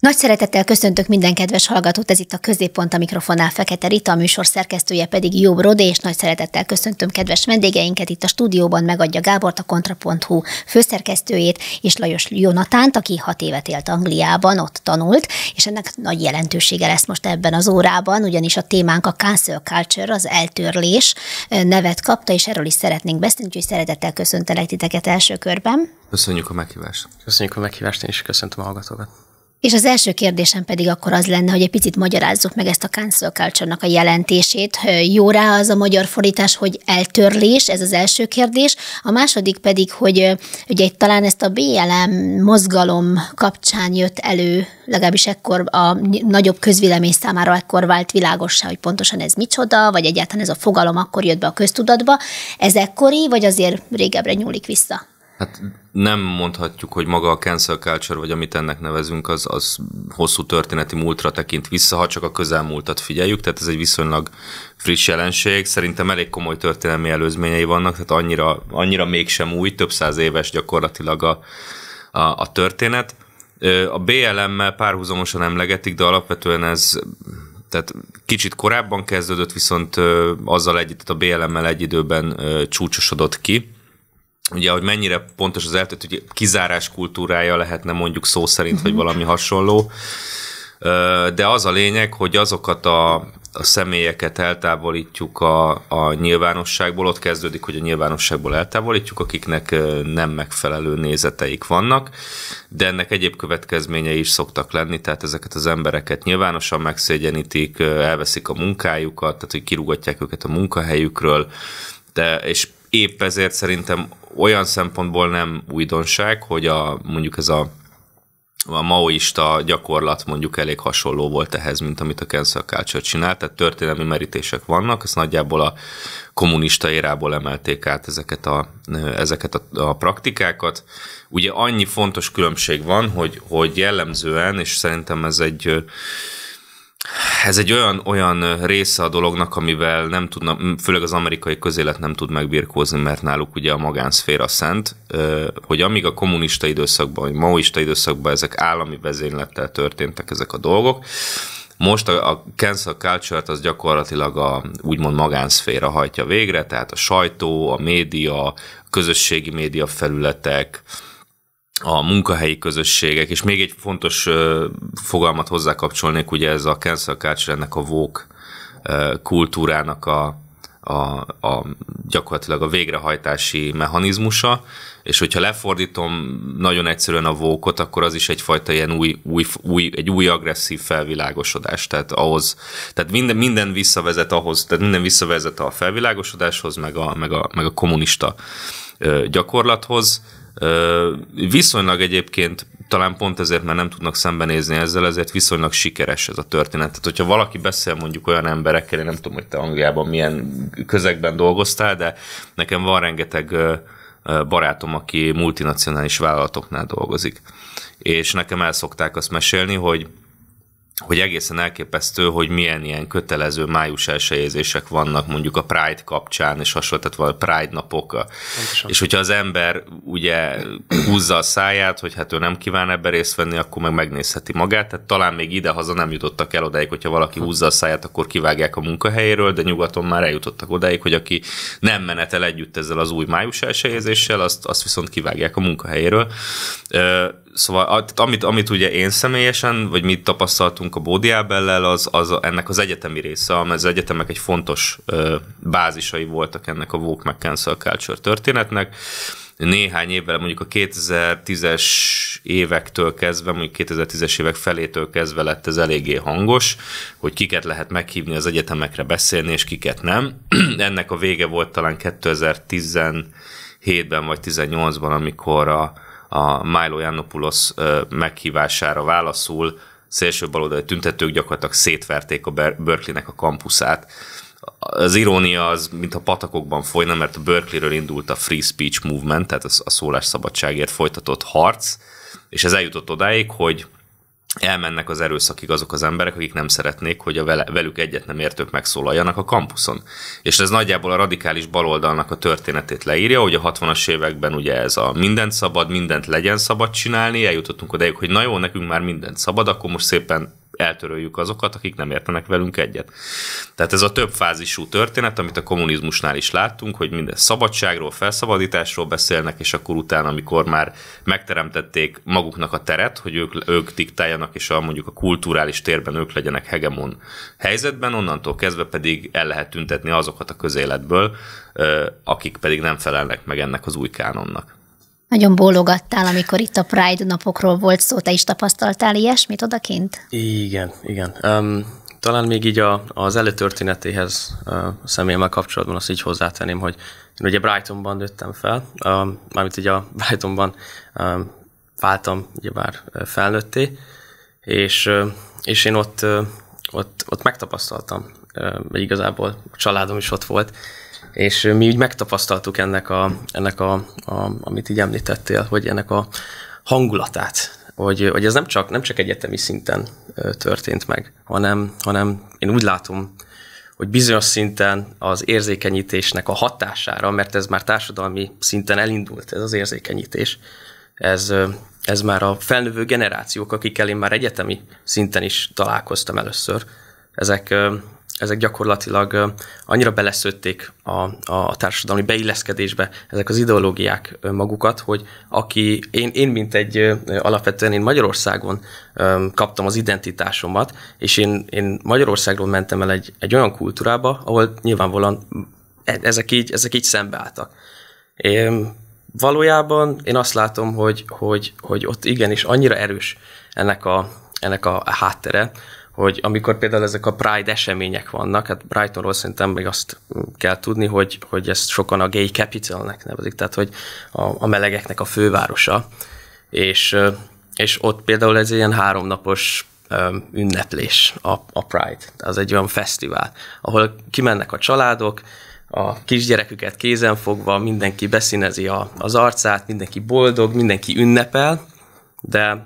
Nagy szeretettel köszöntök minden kedves hallgatót, ez itt a Középpont a mikrofonnál Fekete Rita, a műsor szerkesztője pedig Jobb Rode, és nagy szeretettel köszöntöm kedves vendégeinket itt a stúdióban, megadja Gábort a kontra.hu főszerkesztőjét, és Lajos Jonatánt, aki hat évet élt Angliában, ott tanult, és ennek nagy jelentősége lesz most ebben az órában, ugyanis a témánk a cancel culture, az eltörlés nevet kapta, és erről is szeretnénk beszélni, úgyhogy szeretettel köszöntelek titeket első körben. Köszönjük a meghívást. Köszönjük a meghívást, én is köszöntöm a hallgatókat. És az első kérdésem pedig akkor az lenne, hogy egy picit magyarázzuk meg ezt a cancel culture a jelentését. Jó rá az a magyar fordítás, hogy eltörlés, ez az első kérdés. A második pedig, hogy ugye itt talán ezt a BLM mozgalom kapcsán jött elő, legalábbis ekkor a nagyobb közvélemény számára ekkor vált világossá, hogy pontosan ez micsoda, vagy egyáltalán ez a fogalom akkor jött be a köztudatba. Ez ekkori, vagy azért régebbre nyúlik vissza? Hát nem mondhatjuk, hogy maga a cancel culture, vagy amit ennek nevezünk, az, az hosszú történeti múltra tekint vissza, ha csak a közelmúltat figyeljük, tehát ez egy viszonylag friss jelenség. Szerintem elég komoly történelmi előzményei vannak, tehát annyira, annyira mégsem új, több száz éves gyakorlatilag a, a, a történet. A BLM-mel párhuzamosan emlegetik, de alapvetően ez tehát kicsit korábban kezdődött, viszont azzal együtt, a BLM-mel egy időben csúcsosodott ki ugye, hogy mennyire pontos az eltett, hogy kizárás kultúrája lehetne mondjuk szó szerint, vagy mhm. valami hasonló, de az a lényeg, hogy azokat a, a személyeket eltávolítjuk a, a nyilvánosságból, ott kezdődik, hogy a nyilvánosságból eltávolítjuk, akiknek nem megfelelő nézeteik vannak, de ennek egyéb következményei is szoktak lenni, tehát ezeket az embereket nyilvánosan megszégyenítik, elveszik a munkájukat, tehát hogy kirúgatják őket a munkahelyükről, de, és épp ezért szerintem olyan szempontból nem újdonság, hogy a, mondjuk ez a a maoista gyakorlat mondjuk elég hasonló volt ehhez, mint amit a cancel culture csinált, tehát történelmi merítések vannak, ezt nagyjából a kommunista érából emelték át ezeket a, ezeket a, a praktikákat. Ugye annyi fontos különbség van, hogy, hogy jellemzően, és szerintem ez egy ez egy olyan, olyan része a dolognak, amivel nem tudna, főleg az amerikai közélet nem tud megbirkózni, mert náluk ugye a magánszféra szent, hogy amíg a kommunista időszakban, vagy maoista időszakban ezek állami vezénylettel történtek ezek a dolgok, most a, a cancel culture-t az gyakorlatilag a úgymond magánszféra hajtja végre, tehát a sajtó, a média, a közösségi média felületek, a munkahelyi közösségek, és még egy fontos fogalmat fogalmat hozzákapcsolnék, ugye ez a cancel culture, ennek a vók kultúrának a, a, a gyakorlatilag a végrehajtási mechanizmusa, és hogyha lefordítom nagyon egyszerűen a vókot, akkor az is egyfajta ilyen új, új, új, egy új agresszív felvilágosodás, tehát ahhoz, tehát minden, minden visszavezet ahhoz, tehát minden visszavezet a felvilágosodáshoz, meg a, meg a, meg a kommunista gyakorlathoz, Viszonylag egyébként talán pont ezért, mert nem tudnak szembenézni ezzel, ezért viszonylag sikeres ez a történet. Tehát, hogyha valaki beszél mondjuk olyan emberekkel, én nem tudom, hogy te Angliában milyen közegben dolgoztál, de nekem van rengeteg barátom, aki multinacionális vállalatoknál dolgozik. És nekem el szokták azt mesélni, hogy hogy egészen elképesztő, hogy milyen ilyen kötelező május elsőjézések vannak mondjuk a Pride kapcsán, és hasonló, tehát van Pride napok. És hogyha az ember ugye húzza a száját, hogy hát ő nem kíván ebbe részt venni, akkor meg megnézheti magát, tehát talán még ide-haza nem jutottak el odáig, hogyha valaki húzza a száját, akkor kivágják a munkahelyéről, de nyugaton már eljutottak odáig, hogy aki nem menetel együtt ezzel az új május elsőjézéssel, azt, azt viszont kivágják a munkahelyéről. Szóval amit, amit ugye én személyesen, vagy mit tapasztaltunk a Bódi Ábellel, az, az ennek az egyetemi része, amely az egyetemek egy fontos ö, bázisai voltak ennek a Vogue McCancel Culture történetnek. Néhány évvel, mondjuk a 2010-es évektől kezdve, mondjuk 2010-es évek felétől kezdve lett ez eléggé hangos, hogy kiket lehet meghívni az egyetemekre beszélni, és kiket nem. ennek a vége volt talán 2017-ben vagy 18 ban amikor a, a Milo Yiannopoulos meghívására válaszul szélső baloldali tüntetők gyakorlatilag szétverték a Berkeley-nek a kampuszát. Az irónia az, mint a patakokban folyna, mert a Berkeley-ről indult a Free Speech Movement, tehát a szólásszabadságért folytatott harc, és ez eljutott odáig, hogy elmennek az erőszakig azok az emberek, akik nem szeretnék, hogy a vele, velük egyet nem értők megszólaljanak a kampuszon. És ez nagyjából a radikális baloldalnak a történetét leírja, hogy a 60-as években ugye ez a mindent szabad, mindent legyen szabad csinálni, eljutottunk odáig, hogy na jó, nekünk már mindent szabad, akkor most szépen eltöröljük azokat, akik nem értenek velünk egyet. Tehát ez a többfázisú történet, amit a kommunizmusnál is láttunk, hogy minden szabadságról, felszabadításról beszélnek, és akkor utána, amikor már megteremtették maguknak a teret, hogy ők, ők diktáljanak, és a, mondjuk a kulturális térben ők legyenek hegemon helyzetben, onnantól kezdve pedig el lehet tüntetni azokat a közéletből, akik pedig nem felelnek meg ennek az új kánonnak. Nagyon bólogattál, amikor itt a Pride napokról volt szó, te is tapasztaltál ilyesmit odakint? Igen, igen. Um, talán még így a, az előtörténetéhez uh, személyemmel kapcsolatban azt így hozzátenném, hogy én ugye Brightonban nőttem fel, um, mármint így a Brightonban um, váltam már felnőtté, és, uh, és én ott, uh, ott, ott megtapasztaltam, uh, igazából a családom is ott volt, és mi úgy megtapasztaltuk ennek, a, ennek a, a, amit így említettél, hogy ennek a hangulatát, hogy, hogy ez nem csak, nem csak egyetemi szinten történt meg, hanem, hanem én úgy látom, hogy bizonyos szinten az érzékenyítésnek a hatására, mert ez már társadalmi szinten elindult, ez az érzékenyítés, ez, ez már a felnövő generációk, akikkel én már egyetemi szinten is találkoztam először, ezek, ezek gyakorlatilag annyira beleszőtték a, a társadalmi beilleszkedésbe ezek az ideológiák magukat, hogy aki, én, én mint egy alapvetően én Magyarországon kaptam az identitásomat, és én, én Magyarországról mentem el egy, egy olyan kultúrába, ahol nyilvánvalóan e, ezek így, ezek így szembeálltak. Én, valójában én azt látom, hogy, hogy, hogy ott igenis annyira erős ennek a, ennek a háttere, hogy amikor például ezek a Pride események vannak, hát Brightonról szerintem még azt kell tudni, hogy, hogy ezt sokan a gay capitalnek nevezik, tehát hogy a, a melegeknek a fővárosa, és, és ott például ez ilyen háromnapos ünneplés a, a Pride, az egy olyan fesztivál, ahol kimennek a családok, a kisgyereküket kézen fogva, mindenki beszínezi a, az arcát, mindenki boldog, mindenki ünnepel, de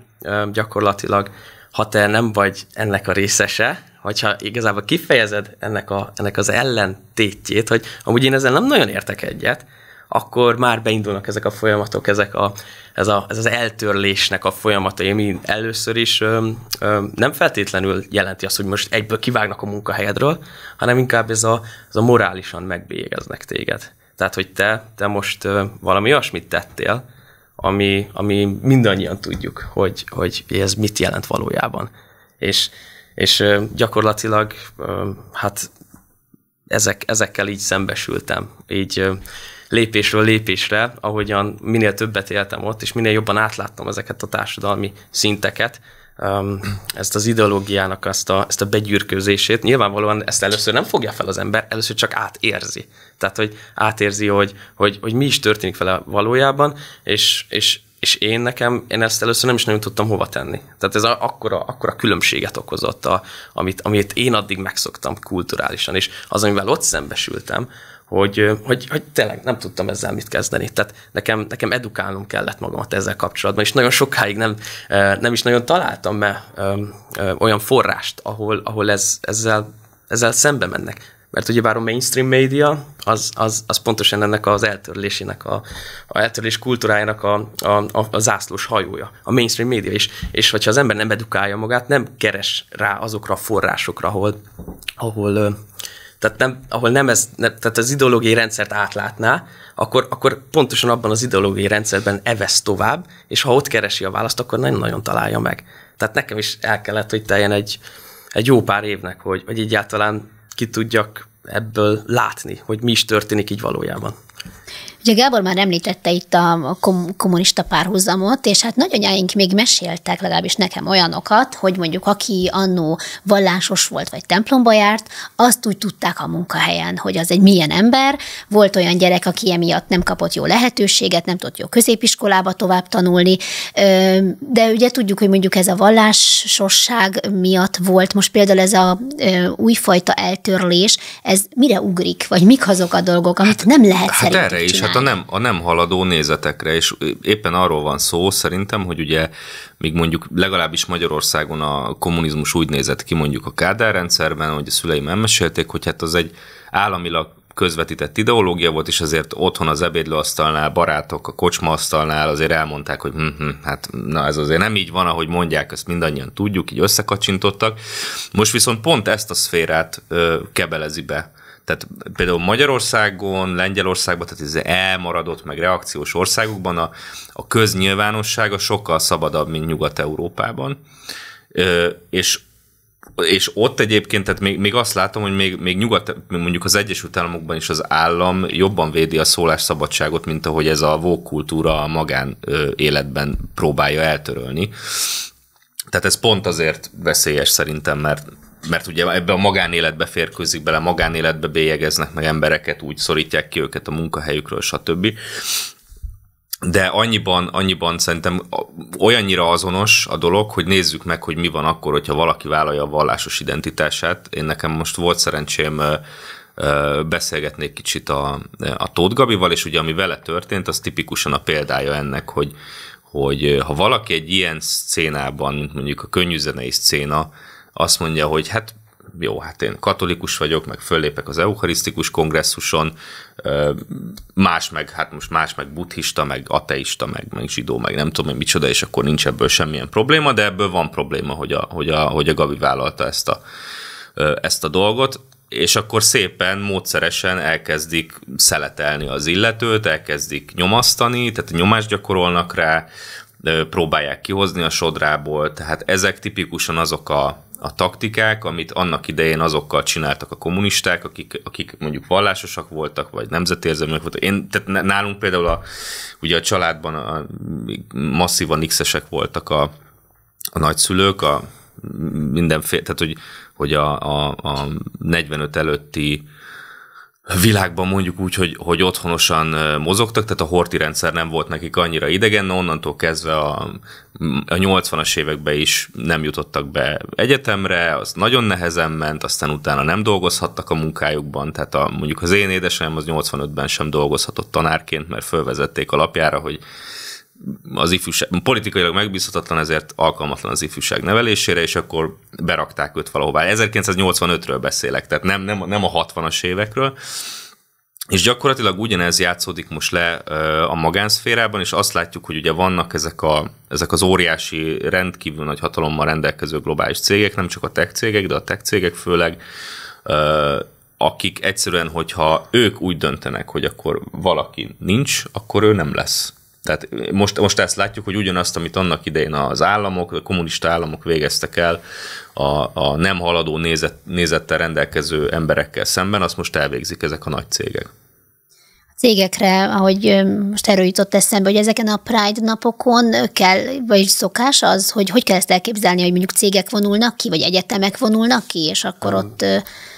gyakorlatilag ha te nem vagy ennek a részese, hogyha igazából kifejezed ennek, a, ennek az ellentétjét, hogy amúgy én ezzel nem nagyon értek egyet, akkor már beindulnak ezek a folyamatok, ezek a, ez, a, ez az eltörlésnek a folyamata, ami először is ö, ö, nem feltétlenül jelenti azt, hogy most egyből kivágnak a munkahelyedről, hanem inkább ez a, ez a morálisan megbélyegeznek téged. Tehát, hogy te, te most ö, valami olyasmit tettél, ami, ami mindannyian tudjuk, hogy, hogy ez mit jelent valójában. És, és gyakorlatilag hát ezek, ezekkel így szembesültem, így lépésről lépésre, ahogyan minél többet éltem ott, és minél jobban átláttam ezeket a társadalmi szinteket, um, ezt az ideológiának azt a, ezt a begyűrkőzését. Nyilvánvalóan ezt először nem fogja fel az ember, először csak átérzi. Tehát, hogy átérzi, hogy, hogy, hogy mi is történik vele valójában, és, és, és én nekem, én ezt először nem is nagyon tudtam hova tenni. Tehát ez a, akkora, akkora különbséget okozott, a, amit, amit én addig megszoktam kulturálisan, és az, amivel ott szembesültem, hogy, hogy, hogy tényleg nem tudtam ezzel mit kezdeni. Tehát nekem, nekem edukálnom kellett magamat ezzel kapcsolatban, és nagyon sokáig nem, nem is nagyon találtam be olyan forrást, ahol, ahol ez, ezzel, ezzel szembe mennek. Mert ugye bár a mainstream média az, az, az pontosan ennek az eltörlésének, a, a eltörlés kultúrájának a, a, a, a zászlós hajója, a mainstream média is. És hogyha az ember nem edukálja magát, nem keres rá azokra a forrásokra, ahol, ahol tehát nem, ahol nem ez, ne, tehát az ideológiai rendszert átlátná, akkor, akkor pontosan abban az ideológiai rendszerben evesz tovább, és ha ott keresi a választ, akkor nem nagyon találja meg. Tehát nekem is el kellett, hogy teljen egy, egy jó pár évnek, hogy, hogy egyáltalán ki tudjak ebből látni, hogy mi is történik így valójában. Ugye Gábor már említette itt a kommunista párhuzamot, és hát nagyanyáink még meséltek legalábbis nekem olyanokat, hogy mondjuk aki annó vallásos volt, vagy templomba járt, azt úgy tudták a munkahelyen, hogy az egy milyen ember. Volt olyan gyerek, aki emiatt nem kapott jó lehetőséget, nem tudott jó középiskolába tovább tanulni, de ugye tudjuk, hogy mondjuk ez a vallásosság miatt volt, most például ez a újfajta eltörlés, ez mire ugrik, vagy mik azok a dolgok, amit hát, nem lehet hát erre is, hát Hát a nem, a nem haladó nézetekre, és éppen arról van szó szerintem, hogy ugye még mondjuk legalábbis Magyarországon a kommunizmus úgy nézett ki mondjuk a Kádár rendszerben, hogy a szüleim elmesélték, hogy hát az egy államilag közvetített ideológia volt, és azért otthon az ebédlőasztalnál, barátok a kocsmaasztalnál azért elmondták, hogy hm, hm, hát na ez azért nem így van, ahogy mondják, ezt mindannyian tudjuk, így összekacsintottak. Most viszont pont ezt a szférát ö, kebelezi be tehát például Magyarországon, Lengyelországban, tehát ez elmaradott, meg reakciós országokban a, a köznyilvánossága sokkal szabadabb, mint Nyugat-Európában. Ö, és és ott egyébként, tehát még, még azt látom, hogy még, még nyugat, mondjuk az Egyesült Államokban is az állam jobban védi a szólásszabadságot, mint ahogy ez a vókultúra a magán ö, életben próbálja eltörölni. Tehát ez pont azért veszélyes szerintem, mert mert ugye ebbe a magánéletbe férkőzik bele, magánéletbe bélyegeznek meg embereket, úgy szorítják ki őket a munkahelyükről, stb. De annyiban, annyiban szerintem olyannyira azonos a dolog, hogy nézzük meg, hogy mi van akkor, hogyha valaki vállalja a vallásos identitását. Én nekem most volt szerencsém beszélgetnék kicsit a, a Tóth Gabival, és ugye ami vele történt, az tipikusan a példája ennek, hogy, hogy ha valaki egy ilyen szcénában, mondjuk a könnyűzenei szcéna, azt mondja, hogy hát jó, hát én katolikus vagyok, meg föllépek az eucharisztikus kongresszuson, más meg, hát most más meg buddhista, meg ateista, meg, meg zsidó, meg nem tudom hogy micsoda, és akkor nincs ebből semmilyen probléma, de ebből van probléma, hogy a, hogy a, hogy a Gabi vállalta ezt a, ezt a dolgot, és akkor szépen, módszeresen elkezdik szeletelni az illetőt, elkezdik nyomasztani, tehát nyomást gyakorolnak rá, próbálják kihozni a sodrából, tehát ezek tipikusan azok a, a taktikák, amit annak idején azokkal csináltak a kommunisták, akik, akik mondjuk vallásosak voltak, vagy nemzetérzelmek voltak. Én, tehát nálunk például a, ugye a családban a, masszívan x voltak a, a nagyszülők, a mindenféle, tehát hogy, hogy a, a, a 45 előtti világban mondjuk úgy, hogy, hogy otthonosan mozogtak, tehát a horti rendszer nem volt nekik annyira idegen, no, onnantól kezdve a, a 80-as években is nem jutottak be egyetemre, az nagyon nehezen ment, aztán utána nem dolgozhattak a munkájukban, tehát a, mondjuk az én édesem az 85-ben sem dolgozhatott tanárként, mert fölvezették alapjára, hogy az ifjúság, politikailag megbízhatatlan, ezért alkalmatlan az ifjúság nevelésére, és akkor berakták őt valahová. 1985-ről beszélek, tehát nem, nem, nem a 60-as évekről. És gyakorlatilag ugyanez játszódik most le a magánszférában, és azt látjuk, hogy ugye vannak ezek, a, ezek az óriási, rendkívül nagy hatalommal rendelkező globális cégek, nem csak a tech cégek, de a tech cégek főleg, akik egyszerűen, hogyha ők úgy döntenek, hogy akkor valaki nincs, akkor ő nem lesz. Tehát most, most ezt látjuk, hogy ugyanazt, amit annak idején az államok, a kommunista államok végeztek el a, a nem haladó nézet, nézettel rendelkező emberekkel szemben, azt most elvégzik ezek a nagy cégek cégekre, ahogy most erről jutott eszembe, hogy ezeken a Pride napokon kell, vagy szokás az, hogy hogy kell ezt elképzelni, hogy mondjuk cégek vonulnak ki, vagy egyetemek vonulnak ki, és akkor hát, ott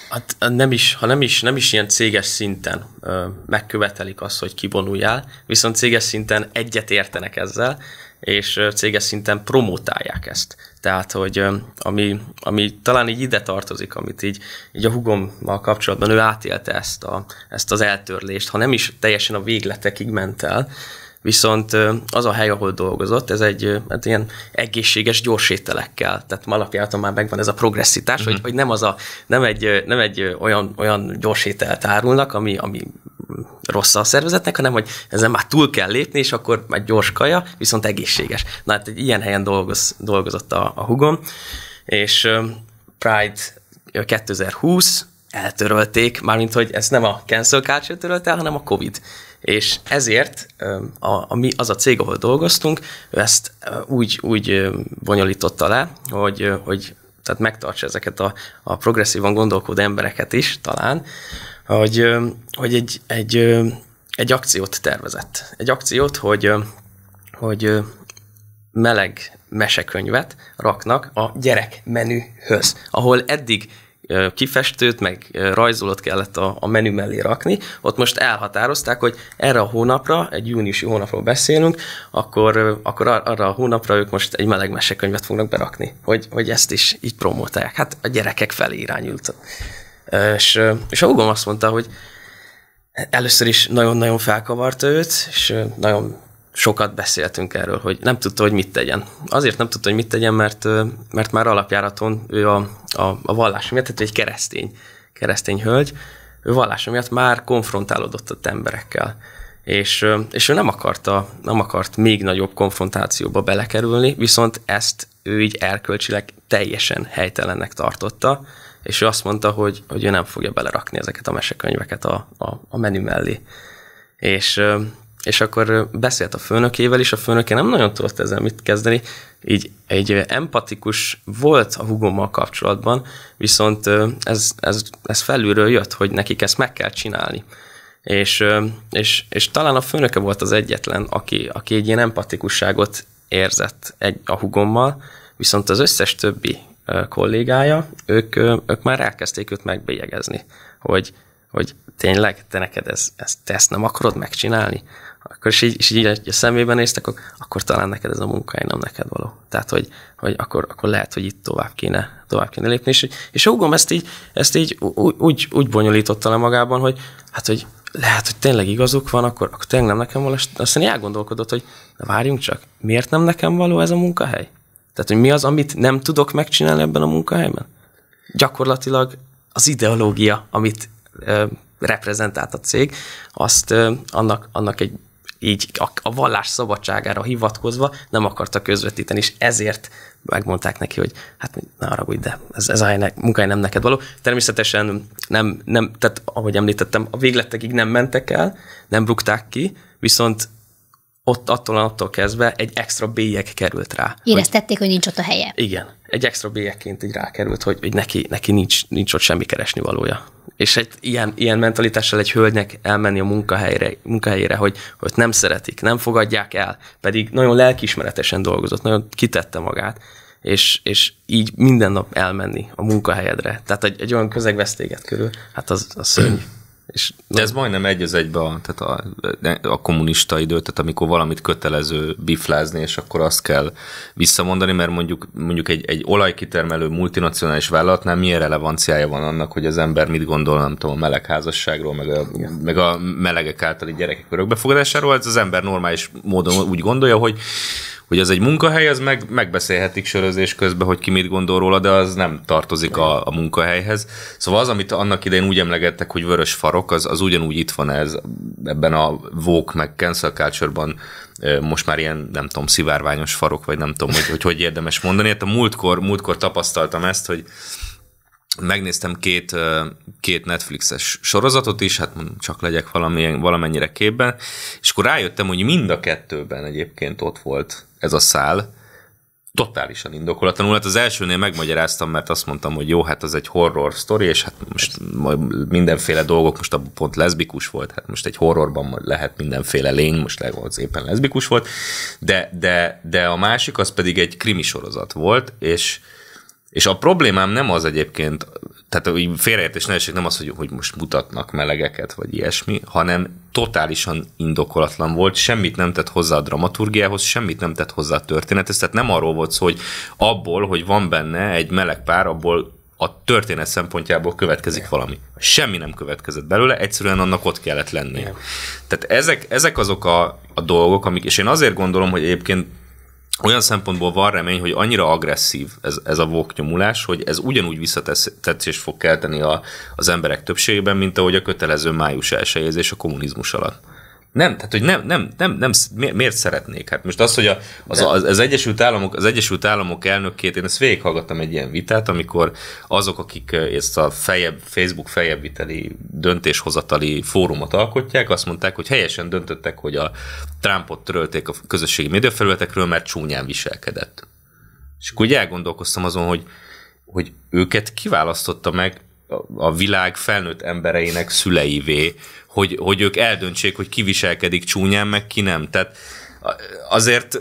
Hát eh, nem is, ha nem is, nem is ilyen céges szinten ö, megkövetelik azt, hogy kivonuljál, viszont céges szinten egyet értenek ezzel, és céges szinten promotálják ezt. Tehát, hogy ami, ami talán így ide tartozik, amit így, így a hugommal kapcsolatban ő átélte ezt, a, ezt az eltörlést, ha nem is teljesen a végletekig ment el, Viszont az a hely, ahol dolgozott, ez egy hát ilyen egészséges gyors ételekkel. Tehát alapjáraton már megvan ez a progresszitás, uh-huh. hogy, hogy, nem, az a, nem, egy, nem egy olyan, olyan gyors ételt árulnak, ami, ami rossz a szervezetnek, hanem hogy ezen már túl kell lépni, és akkor már gyors kaja, viszont egészséges. Na hát egy ilyen helyen dolgoz, dolgozott a, a hugom, és Pride 2020 eltörölték, mármint hogy ez nem a cancel culture törölte, hanem a Covid. És ezért a, a, az a cég, ahol dolgoztunk, ő ezt úgy, úgy bonyolította le, hogy, hogy tehát megtartsa ezeket a, a progresszívan gondolkodó embereket is talán, hogy, hogy egy, egy, egy akciót tervezett. Egy akciót, hogy, hogy meleg mesekönyvet raknak a gyerekmenühöz, ahol eddig kifestőt, meg rajzolót kellett a, a menü mellé rakni. Ott most elhatározták, hogy erre a hónapra, egy júniusi hónapról beszélünk, akkor, akkor arra a hónapra ők most egy meleg mesekönyvet fognak berakni, hogy, hogy ezt is így promotálják. Hát a gyerekek felé irányult. És, és a húgom azt mondta, hogy először is nagyon-nagyon felkavarta őt, és nagyon sokat beszéltünk erről, hogy nem tudta, hogy mit tegyen. Azért nem tudta, hogy mit tegyen, mert, mert már alapjáraton ő a, a, a vallás miatt, tehát egy keresztény, keresztény hölgy, ő vallása miatt már konfrontálódott a emberekkel. És, és ő nem, akarta, nem akart még nagyobb konfrontációba belekerülni, viszont ezt ő így erkölcsileg teljesen helytelennek tartotta, és ő azt mondta, hogy, hogy ő nem fogja belerakni ezeket a mesekönyveket a, a, a menü mellé. És és akkor beszélt a főnökével is, a főnöke nem nagyon tudott ezzel mit kezdeni, így egy empatikus volt a hugommal kapcsolatban, viszont ez, ez, ez felülről jött, hogy nekik ezt meg kell csinálni. És, és, és talán a főnöke volt az egyetlen, aki, aki egy ilyen empatikusságot érzett egy, a hugommal, viszont az összes többi kollégája, ők, ők már elkezdték őt megbélyegezni, hogy, hogy tényleg, te neked ez, ezt, te ezt nem akarod megcsinálni? akkor és így, és így a szemébe néztek, akkor, akkor talán neked ez a munkája nem neked való. Tehát, hogy, hogy akkor, akkor lehet, hogy itt tovább kéne, tovább kéne lépni. És, és húgom ezt így, ezt így úgy, úgy, úgy bonyolította le magában, hogy hát, hogy lehet, hogy tényleg igazuk van, akkor, akkor tényleg nem nekem való. És aztán elgondolkodott, hogy na várjunk csak, miért nem nekem való ez a munkahely? Tehát, hogy mi az, amit nem tudok megcsinálni ebben a munkahelyben? Gyakorlatilag az ideológia, amit ö, reprezentált a cég, azt ö, annak, annak egy így a, a vallás szabadságára hivatkozva nem akarta közvetíteni, és ezért megmondták neki, hogy hát ne haragudj, de ez, ez a helynek, munkája nem neked való. Természetesen nem, nem, tehát ahogy említettem, a végletekig nem mentek el, nem rúgták ki, viszont ott attól a naptól kezdve egy extra bélyeg került rá. Éreztették, hogy, hogy nincs ott a helye. Igen. Egy extra bélyegként így rákerült, hogy, hogy neki, neki nincs, nincs ott semmi keresni valója. És egy ilyen, ilyen mentalitással egy hölgynek elmenni a munkahelyre, munkahelyére, hogy, hogy nem szeretik, nem fogadják el, pedig nagyon lelkismeretesen dolgozott, nagyon kitette magát, és, és így minden nap elmenni a munkahelyedre. Tehát egy, egy olyan közeg körül, hát az, az szörny. És De ez majdnem egy az egybe a, tehát a, a kommunista idő, tehát amikor valamit kötelező biflázni, és akkor azt kell visszamondani, mert mondjuk, mondjuk egy, egy olajkitermelő multinacionális vállalatnál milyen relevanciája van annak, hogy az ember mit gondol, nem tudom, a melegházasságról, meg a, meg a melegek általi gyerekek örökbefogadásáról, ez hát az ember normális módon úgy gondolja, hogy hogy az egy munkahely, az meg, megbeszélhetik sörözés közben, hogy ki mit gondol róla, de az nem tartozik a, a munkahelyhez. Szóval az, amit annak idején úgy emlegettek, hogy vörös farok, az, az ugyanúgy itt van ez ebben a vók meg cancel culture most már ilyen, nem tudom, szivárványos farok, vagy nem tudom, hogy hogy, hogy érdemes mondani. Hát a múltkor, múltkor tapasztaltam ezt, hogy Megnéztem két, két Netflixes sorozatot is, hát csak legyek valamilyen, valamennyire képben, és akkor rájöttem, hogy mind a kettőben egyébként ott volt ez a szál, totálisan indokolatlanul. Hát az elsőnél megmagyaráztam, mert azt mondtam, hogy jó, hát az egy horror sztori, és hát most mindenféle dolgok, most a pont leszbikus volt, hát most egy horrorban lehet mindenféle lény, most az éppen leszbikus volt, de, de, de a másik az pedig egy krimi sorozat volt, és és a problémám nem az egyébként, tehát félreértés ne esik, nem az, hogy, hogy most mutatnak melegeket, vagy ilyesmi, hanem totálisan indokolatlan volt, semmit nem tett hozzá a dramaturgiához, semmit nem tett hozzá a történethez, tehát nem arról volt szó, hogy abból, hogy van benne egy meleg pár, abból a történet szempontjából következik Igen. valami. Semmi nem következett belőle, egyszerűen annak ott kellett lennie. Igen. Tehát ezek, ezek azok a, a dolgok, amik, és én azért gondolom, hogy egyébként olyan szempontból van remény, hogy annyira agresszív ez, ez a nyomulás, hogy ez ugyanúgy visszatetszés fog kelteni a, az emberek többségében, mint ahogy a kötelező május elsőjézés a kommunizmus alatt. Nem, tehát hogy nem, nem, nem, nem, miért szeretnék? Hát most az, hogy a, az, az, az, Egyesült Államok, az Egyesült Államok elnökét, én ezt végighallgattam egy ilyen vitát, amikor azok, akik ezt a fejebb, Facebook feljebbviteli döntéshozatali fórumot alkotják, azt mondták, hogy helyesen döntöttek, hogy a Trumpot törölték a közösségi médiafelületekről, mert csúnyán viselkedett. És akkor úgy elgondolkoztam azon, hogy, hogy őket kiválasztotta meg a világ felnőtt embereinek szüleivé, hogy, hogy ők eldöntsék, hogy ki viselkedik csúnyán, meg ki nem. Tehát azért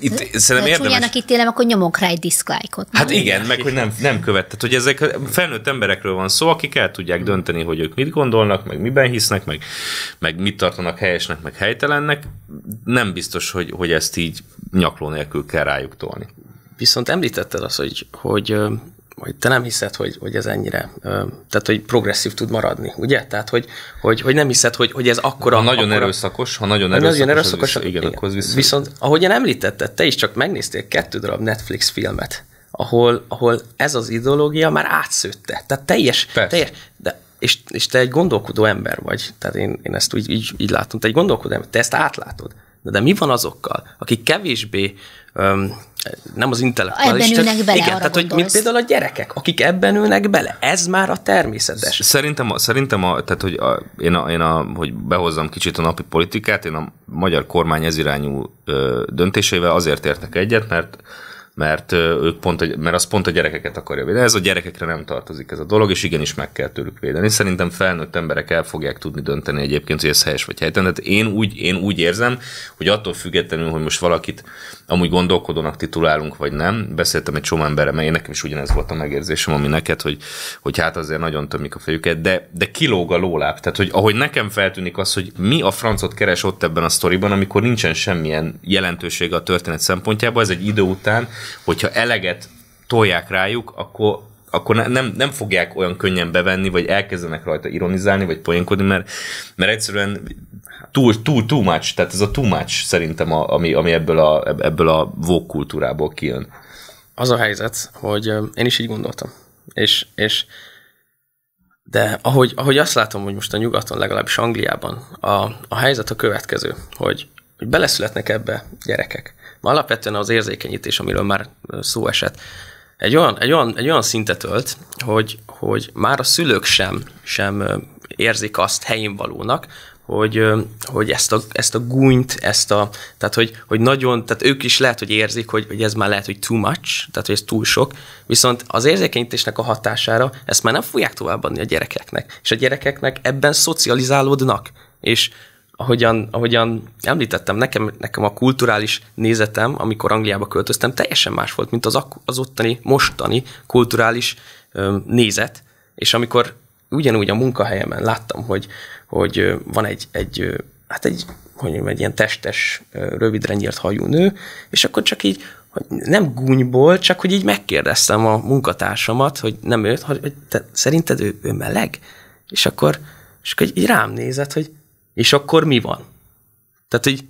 itt de, hát, szerintem érdemes... Csúnyának ítélem, akkor nyomok rá egy diszklájkot. Hát igen, meg hogy nem, nem követ. hogy ezek felnőtt emberekről van szó, akik el tudják hm. dönteni, hogy ők mit gondolnak, meg miben hisznek, meg, meg mit tartanak helyesnek, meg helytelennek. Nem biztos, hogy, hogy ezt így nyakló nélkül kell rájuk tolni. Viszont említetted azt, hogy, hogy hogy te nem hiszed, hogy, hogy ez ennyire, tehát hogy progresszív tud maradni, ugye? Tehát, hogy, hogy, hogy nem hiszed, hogy, hogy ez akkora... Ha nagyon akkora, erőszakos, ha nagyon erőszakos, nagyon erőszakos az, igen, igen, akkor viszont... ahogy én említetted, te is csak megnéztél kettő darab Netflix filmet, ahol, ahol ez az ideológia már átszőtte. Tehát teljes, Persze. teljes de és, és te egy gondolkodó ember vagy. Tehát én, én ezt úgy így, így látom. Te egy gondolkodó ember, te ezt átlátod. De, de mi van azokkal, akik kevésbé öm, nem az intellektuális. Ebben ülnek bele, igen, tehát hogy mint például a gyerekek, akik ebben ülnek bele, ez már a természetes. Szerintem, a, szerintem a, tehát hogy a, én, a, én a, hogy behozzam kicsit a napi politikát, én a magyar kormány ezirányú ö, döntéseivel azért értek egyet, mert mert ők pont, a, mert az pont a gyerekeket akarja védeni. Ez a gyerekekre nem tartozik ez a dolog, és igenis meg kell tőlük védeni. Szerintem felnőtt emberek el fogják tudni dönteni egyébként, hogy ez helyes vagy helytelen. Tehát én úgy, én úgy érzem, hogy attól függetlenül, hogy most valakit amúgy gondolkodónak titulálunk, vagy nem, beszéltem egy csomó emberre, mert én nekem is ugyanez volt a megérzésem, ami neked, hogy, hogy hát azért nagyon tömik a fejüket, de, de kilóg a lóláb. Tehát, hogy ahogy nekem feltűnik az, hogy mi a francot keres ott ebben a sztoriban, amikor nincsen semmilyen jelentősége a történet szempontjából, ez egy idő után hogyha eleget tolják rájuk, akkor, akkor nem, nem fogják olyan könnyen bevenni, vagy elkezdenek rajta ironizálni, vagy poénkodni, mert, mert egyszerűen túl, túl, too much, tehát ez a too much szerintem, a, ami, ami ebből a, ebből a vók kultúrából kijön. Az a helyzet, hogy én is így gondoltam. És, és de ahogy, ahogy azt látom, hogy most a nyugaton, legalábbis Angliában, a, a helyzet a következő, hogy, hogy beleszületnek ebbe gyerekek alapvetően az érzékenyítés, amiről már szó esett, egy olyan, egy olyan, egy olyan szintet ölt, hogy, hogy már a szülők sem, sem érzik azt helyén valónak, hogy, hogy ezt, a, ezt a gúnyt, ezt a, tehát hogy, hogy nagyon, tehát ők is lehet, hogy érzik, hogy, hogy ez már lehet, hogy too much, tehát hogy ez túl sok, viszont az érzékenyítésnek a hatására ezt már nem fogják továbbadni a gyerekeknek, és a gyerekeknek ebben szocializálódnak, és ahogyan, ahogyan említettem, nekem, nekem a kulturális nézetem, amikor Angliába költöztem, teljesen más volt, mint az, az ottani, mostani kulturális ö, nézet, és amikor ugyanúgy a munkahelyemen láttam, hogy, hogy van egy, egy, hát egy, hogy mondjam, egy ilyen testes, rövidre nyílt hajú nő, és akkor csak így hogy nem gúnyból, csak hogy így megkérdeztem a munkatársamat, hogy nem őt, hogy te, szerinted ő, ő meleg? És akkor, és akkor így rám nézett, hogy és akkor mi van? Tehát, hogy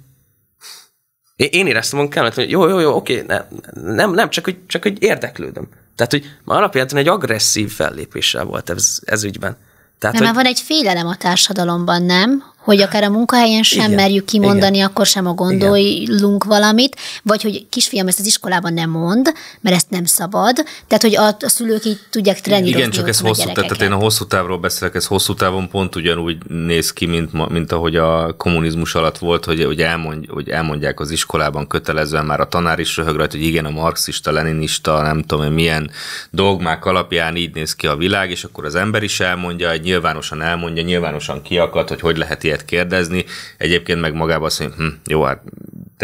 én éreztem magam kellett, hogy jó, jó, jó, oké, ne, nem, nem, csak hogy, csak hogy érdeklődöm. Tehát, hogy már alapjában egy agresszív fellépéssel volt ez, ez ügyben. Tehát, nem, hogy... mert van egy félelem a társadalomban, nem? hogy akár a munkahelyen sem igen, merjük kimondani, igen, akkor sem a gondolunk igen. valamit, vagy hogy kisfiam ezt az iskolában nem mond, mert ezt nem szabad, tehát hogy a, a szülők így tudják trenírozni. Igen, csak ez hosszú, tehát, tehát én a hosszú távról beszélek, ez hosszú távon pont ugyanúgy néz ki, mint, mint ahogy a kommunizmus alatt volt, hogy, hogy, elmond, hogy elmondják az iskolában kötelezően, már a tanár is röhög rajta, hogy igen, a marxista, leninista, nem tudom hogy milyen dogmák alapján így néz ki a világ, és akkor az ember is elmondja, nyilvánosan elmondja, nyilvánosan kiakad, hogy hogy lehet ilyen ilyet kérdezni, egyébként meg magába azt mondja, hm, jó, hát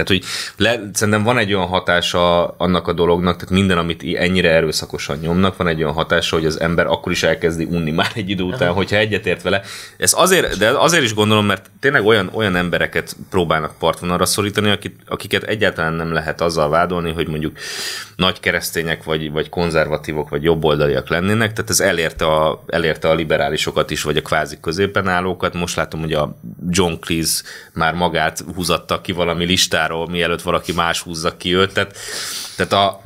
tehát, hogy le, szerintem van egy olyan hatása annak a dolognak, tehát minden, amit ennyire erőszakosan nyomnak, van egy olyan hatása, hogy az ember akkor is elkezdi unni már egy idő után, hogyha egyetért vele. Ez azért, de azért is gondolom, mert tényleg olyan, olyan embereket próbálnak partvonalra szorítani, akik, akiket egyáltalán nem lehet azzal vádolni, hogy mondjuk nagy keresztények, vagy, vagy konzervatívok, vagy jobboldaliak lennének. Tehát ez elérte a, elérte a liberálisokat is, vagy a kvázi középen állókat. Most látom, hogy a John Cleese már magát húzatta ki valami listára, listáról, mielőtt valaki más húzza ki őt. Tehát, tehát a,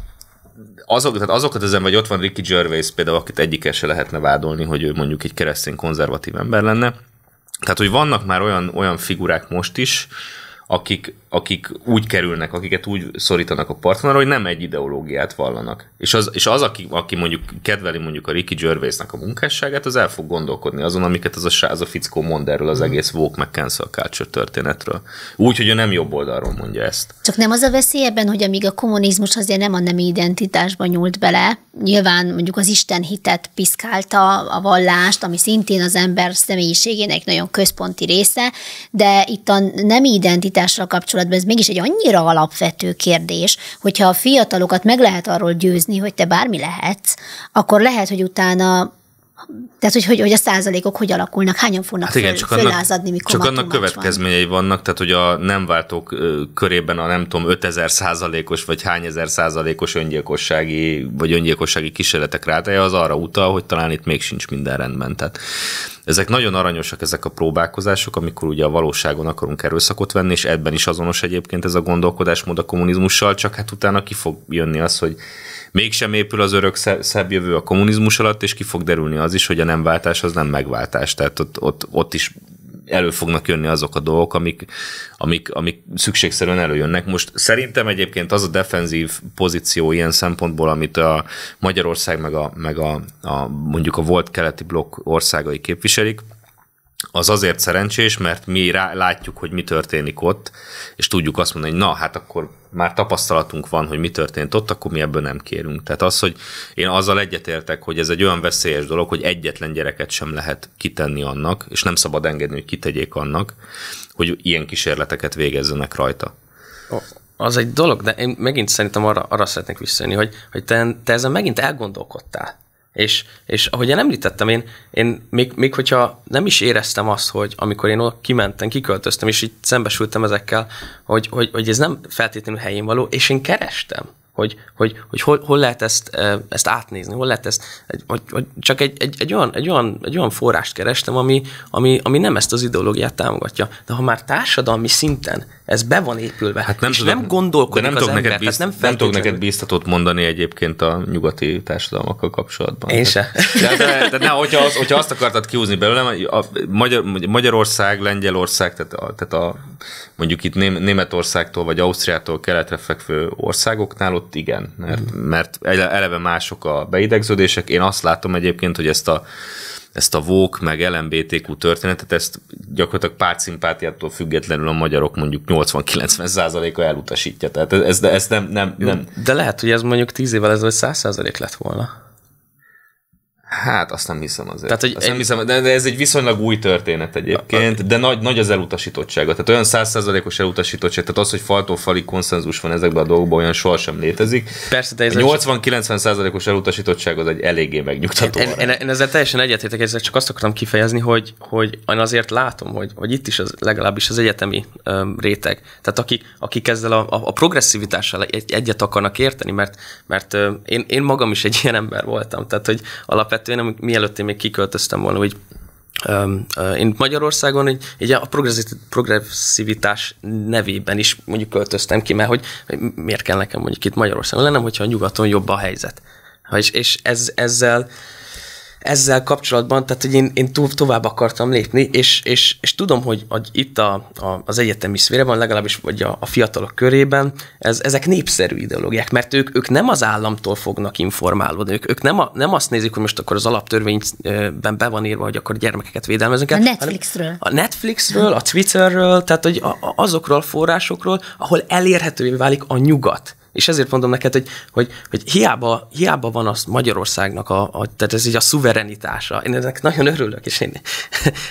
azok, tehát azokat ezen, vagy ott van Ricky Gervais például, akit egyikkel se lehetne vádolni, hogy ő mondjuk egy keresztény konzervatív ember lenne. Tehát, hogy vannak már olyan, olyan figurák most is, akik, akik úgy kerülnek, akiket úgy szorítanak a partvonalra, hogy nem egy ideológiát vallanak. És az, és az aki, aki mondjuk kedveli mondjuk a Ricky gervais a munkásságát, az el fog gondolkodni azon, amiket az a, az a fickó mond erről az mm. egész Vogue meg cancel culture történetről. Úgy, hogy ő nem jobb oldalról mondja ezt. Csak nem az a veszély ebben, hogy amíg a kommunizmus azért nem a nemi identitásba nyúlt bele, nyilván mondjuk az Isten hitet piszkálta a vallást, ami szintén az ember személyiségének nagyon központi része, de itt a nemi identitás identitással kapcsolatban, ez mégis egy annyira alapvető kérdés, hogyha a fiatalokat meg lehet arról győzni, hogy te bármi lehetsz, akkor lehet, hogy utána tehát, hogy, hogy, hogy a százalékok hogy alakulnak, hányan fognak hát igen, föl, csak fölázadni, mikor Csak annak következményei van. vannak, tehát hogy a nem váltók körében a nem tudom, 5000 százalékos vagy hány ezer százalékos öngyilkossági vagy öngyilkossági kísérletek rátája az arra utal, hogy talán itt még sincs minden rendben. Tehát ezek nagyon aranyosak ezek a próbálkozások, amikor ugye a valóságon akarunk erőszakot venni, és ebben is azonos egyébként ez a gondolkodásmód a kommunizmussal, csak hát utána ki fog jönni az, hogy mégsem épül az örök szebb jövő a kommunizmus alatt, és ki fog derülni az is, hogy a nem váltás az nem megváltás. Tehát ott, ott, ott is elő fognak jönni azok a dolgok, amik, amik, amik szükségszerűen előjönnek. Most szerintem egyébként az a defenzív pozíció ilyen szempontból, amit a Magyarország meg a, meg a, a mondjuk a volt keleti blokk országai képviselik, az azért szerencsés, mert mi rá, látjuk, hogy mi történik ott, és tudjuk azt mondani, hogy na, hát akkor már tapasztalatunk van, hogy mi történt ott, akkor mi ebből nem kérünk. Tehát az, hogy én azzal egyetértek, hogy ez egy olyan veszélyes dolog, hogy egyetlen gyereket sem lehet kitenni annak, és nem szabad engedni, hogy kitegyék annak, hogy ilyen kísérleteket végezzenek rajta. Oh az egy dolog, de én megint szerintem arra, arra szeretnék visszajönni, hogy, hogy te, te ezen megint elgondolkodtál. És, és ahogy én említettem, én, én még, még hogyha nem is éreztem azt, hogy amikor én oda kimentem, kiköltöztem, és így szembesültem ezekkel, hogy, hogy, hogy ez nem feltétlenül helyén való, és én kerestem hogy, hogy, hogy hol, hol, lehet ezt, ezt átnézni, hol lehet ezt, hogy, hogy csak egy, egy, egy, olyan, egy, olyan, egy olyan forrást kerestem, ami, ami, ami nem ezt az ideológiát támogatja. De ha már társadalmi szinten ez be van épülve, hát nem és tudok, nem gondolkodik nem az ember, bízt, nem, nem tudok neked bíztatót mondani egyébként a nyugati társadalmakkal kapcsolatban. Én se. De, de, de ne, hogyha, az, hogyha azt akartad kiúzni belőlem, a Magyar, Magyarország, Lengyelország, tehát a, tehát a mondjuk itt Németországtól vagy Ausztriától keletre fekvő országoknál ott igen, mert, mm. mert eleve mások a beidegződések. Én azt látom egyébként, hogy ezt a ezt a vók, meg LMBTQ történetet, ezt gyakorlatilag szimpátiától függetlenül a magyarok mondjuk 80-90 százaléka elutasítja. Tehát ez, ez nem, nem, nem... De lehet, hogy ez mondjuk 10 évvel ezelőtt 100 százalék lett volna. Hát azt nem hiszem azért. Tehát, hogy azt egy... nem hiszem, de ez egy viszonylag új történet egyébként, de nagy, nagy az elutasítottsága. Tehát olyan százszerzalékos elutasítottság, tehát az, hogy faltól falig konszenzus van ezekben a dolgokban, olyan sohasem létezik. Persze, de ez 80-90 százalékos elutasítottság az egy eléggé megnyugtató. Én, én, én, ezzel teljesen egyetértek, ezzel csak azt akartam kifejezni, hogy, hogy én azért látom, hogy, hogy itt is az, legalábbis az egyetemi um, réteg. Tehát akik, akik ezzel a, a, a progresszivitással egy, egyet akarnak érteni, mert, mert um, én, én magam is egy ilyen ember voltam. Tehát, hogy alapvetően alapvetően, amik, mielőtt én még kiköltöztem volna, hogy um, uh, én Magyarországon így, így a progresszivitás nevében is mondjuk költöztem ki, mert hogy, hogy miért kell nekem mondjuk itt Magyarországon lennem, hogyha a nyugaton jobb a helyzet. És, és ez, ezzel ezzel kapcsolatban, tehát hogy én, én tovább akartam lépni, és, és, és tudom, hogy, hogy itt a, a, az egyetemi szférában, legalábbis vagy a, a fiatalok körében, ez, ezek népszerű ideológiák, mert ők, ők nem az államtól fognak informálódni, ők, ők nem, a, nem azt nézik, hogy most akkor az alaptörvényben be van írva, hogy akkor gyermekeket védelmezünk. A hát, Netflixről. A Netflixről, a Twitterről, tehát hogy a, a, azokról a forrásokról, ahol elérhetővé válik a nyugat. És ezért mondom neked, hogy, hogy, hogy hiába, hiába van az Magyarországnak, a, a, tehát ez így a szuverenitása. Én ennek nagyon örülök, és én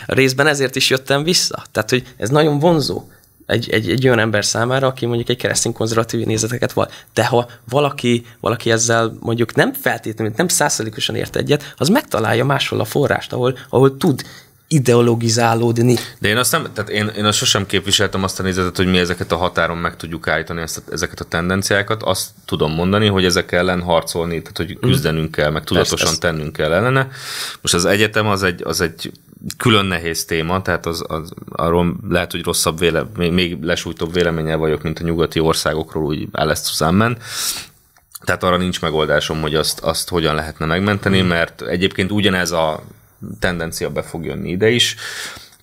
a részben ezért is jöttem vissza. Tehát, hogy ez nagyon vonzó egy, egy, egy olyan ember számára, aki mondjuk egy keresztény konzervatív nézeteket van. De ha valaki, valaki ezzel mondjuk nem feltétlenül, nem százszerűen ért egyet, az megtalálja máshol a forrást, ahol, ahol tud ideologizálódni. De én azt nem, tehát én, én azt sosem képviseltem azt a nézetet, hogy mi ezeket a határon meg tudjuk állítani, ezt, ezeket a tendenciákat. Azt tudom mondani, hogy ezek ellen harcolni, tehát hogy mhm. küzdenünk kell, meg tudatosan Persze, tennünk kell ellene. Most az egyetem az egy, az egy külön nehéz téma, tehát az, az, arról lehet, hogy rosszabb véle, még, még lesújtóbb véleménnyel vagyok, mint a nyugati országokról, úgy állesz Suzanne tehát arra nincs megoldásom, hogy azt, azt hogyan lehetne megmenteni, mhm. mert egyébként ugyanez a tendencia be fog jönni ide is.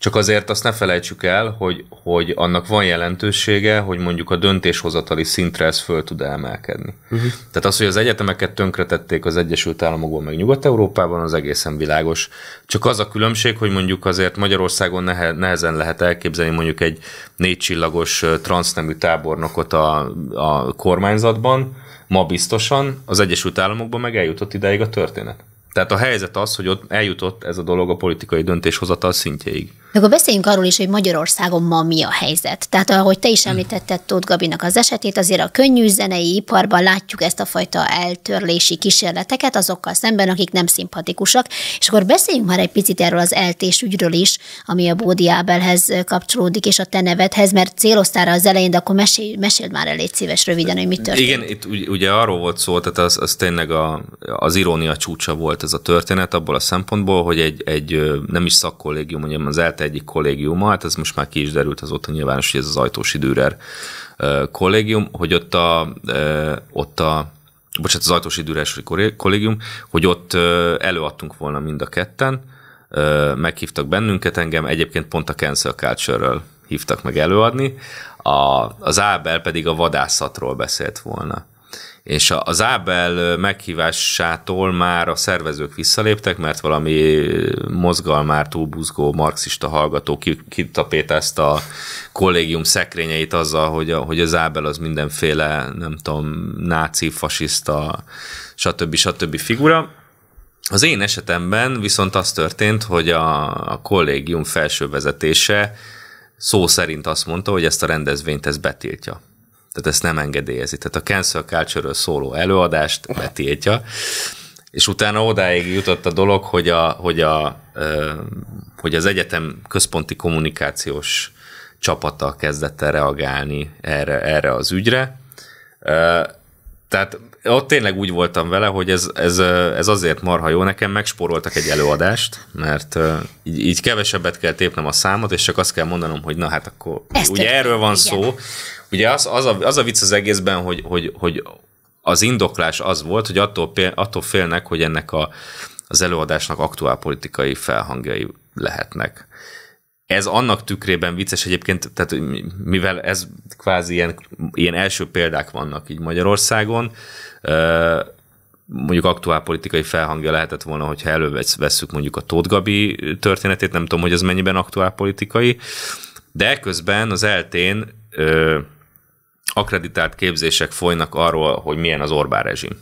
Csak azért azt ne felejtsük el, hogy, hogy annak van jelentősége, hogy mondjuk a döntéshozatali szintre ez föl tud emelkedni. Uh-huh. Tehát az, hogy az egyetemeket tönkretették az Egyesült Államokban, meg Nyugat-Európában, az egészen világos. Csak az a különbség, hogy mondjuk azért Magyarországon nehe, nehezen lehet elképzelni mondjuk egy négycsillagos transznemű tábornokot a, a kormányzatban, ma biztosan, az Egyesült Államokban meg eljutott ideig a történet. Tehát a helyzet az, hogy ott eljutott ez a dolog a politikai döntéshozatal szintjéig. De akkor beszéljünk arról is, hogy Magyarországon ma mi a helyzet. Tehát ahogy te is említetted Tóth Gabinak az esetét, azért a könnyű zenei iparban látjuk ezt a fajta eltörlési kísérleteket azokkal szemben, akik nem szimpatikusak. És akkor beszéljünk már egy picit erről az eltés ügyről is, ami a Bódi Ábelhez kapcsolódik, és a te nevedhez, mert céloztára az elején, de akkor mesél, mesél már elég szíves röviden, hogy mit történt. Igen, itt ugye arról volt szó, tehát az, az tényleg a, az irónia csúcsa volt ez a történet abból a szempontból, hogy egy, egy nem is szakkollégium, hanem az ELTE egyik kollégiuma, hát ez most már ki is derült azóta nyilvános, hogy ez az ajtós időrer kollégium, hogy ott a, ott a bocsánat, az ajtós időrer kollégium, hogy ott előadtunk volna mind a ketten, meghívtak bennünket, engem egyébként pont a cancel culture hívtak meg előadni, a, az Ábel pedig a vadászatról beszélt volna és a, az Ábel meghívásától már a szervezők visszaléptek, mert valami mozgalmár túlbuzgó, marxista hallgató ezt a kollégium szekrényeit azzal, hogy, a, hogy az Ábel az mindenféle, nem tudom, náci, fasiszta, stb. stb. figura. Az én esetemben viszont az történt, hogy a, a kollégium felső vezetése szó szerint azt mondta, hogy ezt a rendezvényt ez betiltja. Tehát ezt nem engedélyezi. Tehát a cancel culture szóló előadást betiltja, és utána odáig jutott a dolog, hogy, a, hogy, a, hogy az egyetem központi kommunikációs csapata kezdett el reagálni erre, erre az ügyre. Tehát ott tényleg úgy voltam vele, hogy ez, ez, ez azért marha jó, nekem megspóroltak egy előadást, mert így, így kevesebbet kell tépnem a számot, és csak azt kell mondanom, hogy na hát akkor Ezt ugye történt, erről van igen. szó, Ugye az, az, a, az a vicc az egészben, hogy, hogy, hogy az indoklás az volt, hogy attól, attól félnek, hogy ennek a, az előadásnak aktuál politikai felhangjai lehetnek. Ez annak tükrében vicces egyébként, tehát mivel ez kvázi ilyen, ilyen első példák vannak így Magyarországon, mondjuk aktuál politikai felhangja lehetett volna, hogyha elővesszük mondjuk a Tóth Gabi történetét, nem tudom, hogy az mennyiben aktuál politikai, de közben az eltén akreditált képzések folynak arról, hogy milyen az Orbán rezsim.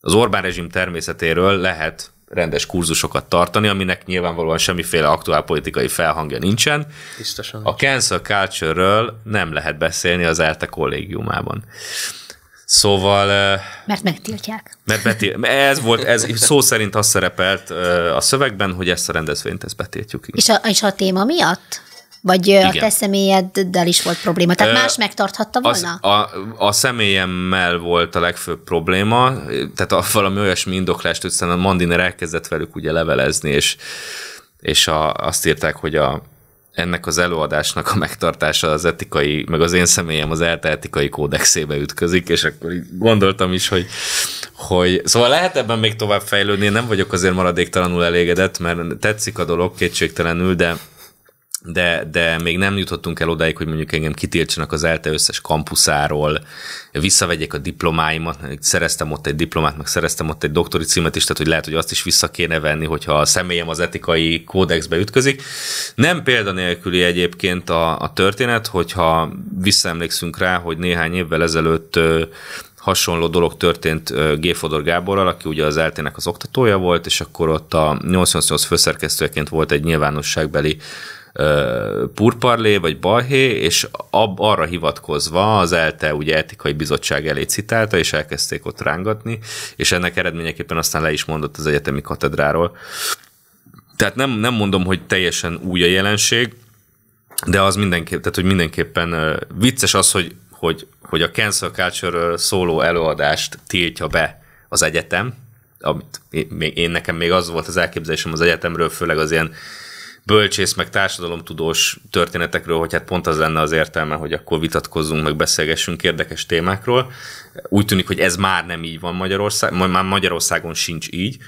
Az Orbán rezsim természetéről lehet rendes kurzusokat tartani, aminek nyilvánvalóan semmiféle aktuál politikai felhangja nincsen. Biztosan. A cancel culture-ről nem lehet beszélni az ELTE kollégiumában. Szóval... Mert megtiltják. Mert betil, ez volt, ez szó szerint azt szerepelt a szövegben, hogy ezt a rendezvényt ezt betiltjuk. És a, és a téma miatt? Vagy Igen. a te személyeddel is volt probléma? Tehát Ö, más megtarthatta volna? Az, a, a személyemmel volt a legfőbb probléma, tehát a, valami olyasmi indoklást, hogy a Mandiner elkezdett velük ugye levelezni, és, és a, azt írták, hogy a, ennek az előadásnak a megtartása az etikai, meg az én személyem az ELTE etikai kódexébe ütközik, és akkor így gondoltam is, hogy, hogy szóval lehet ebben még tovább fejlődni, én nem vagyok azért maradéktalanul elégedett, mert tetszik a dolog kétségtelenül, de de, de még nem jutottunk el odáig, hogy mondjuk engem kitiltsanak az ELTE összes kampuszáról, visszavegyek a diplomáimat, szereztem ott egy diplomát, meg szereztem ott egy doktori címet is, tehát hogy lehet, hogy azt is vissza kéne venni, hogyha a személyem az etikai kódexbe ütközik. Nem példanélküli egyébként a, a történet, hogyha visszaemlékszünk rá, hogy néhány évvel ezelőtt hasonló dolog történt Fodor Gáborral, aki ugye az eltének az oktatója volt, és akkor ott a 88 főszerkesztőjeként volt egy nyilvánosságbeli purparlé vagy balhé, és ab, arra hivatkozva az ELTE ugye etikai bizottság elé citálta, és elkezdték ott rángatni, és ennek eredményeképpen aztán le is mondott az egyetemi katedráról. Tehát nem, nem mondom, hogy teljesen új a jelenség, de az mindenképp, tehát hogy mindenképpen vicces az, hogy, hogy, hogy a cancel culture szóló előadást tiltja be az egyetem, amit én, én nekem még az volt az elképzelésem az egyetemről, főleg az ilyen bölcsész, meg társadalomtudós történetekről, hogy hát pont az lenne az értelme, hogy akkor vitatkozzunk, meg beszélgessünk érdekes témákról. Úgy tűnik, hogy ez már nem így van Magyarországon. már Magyarországon sincs így.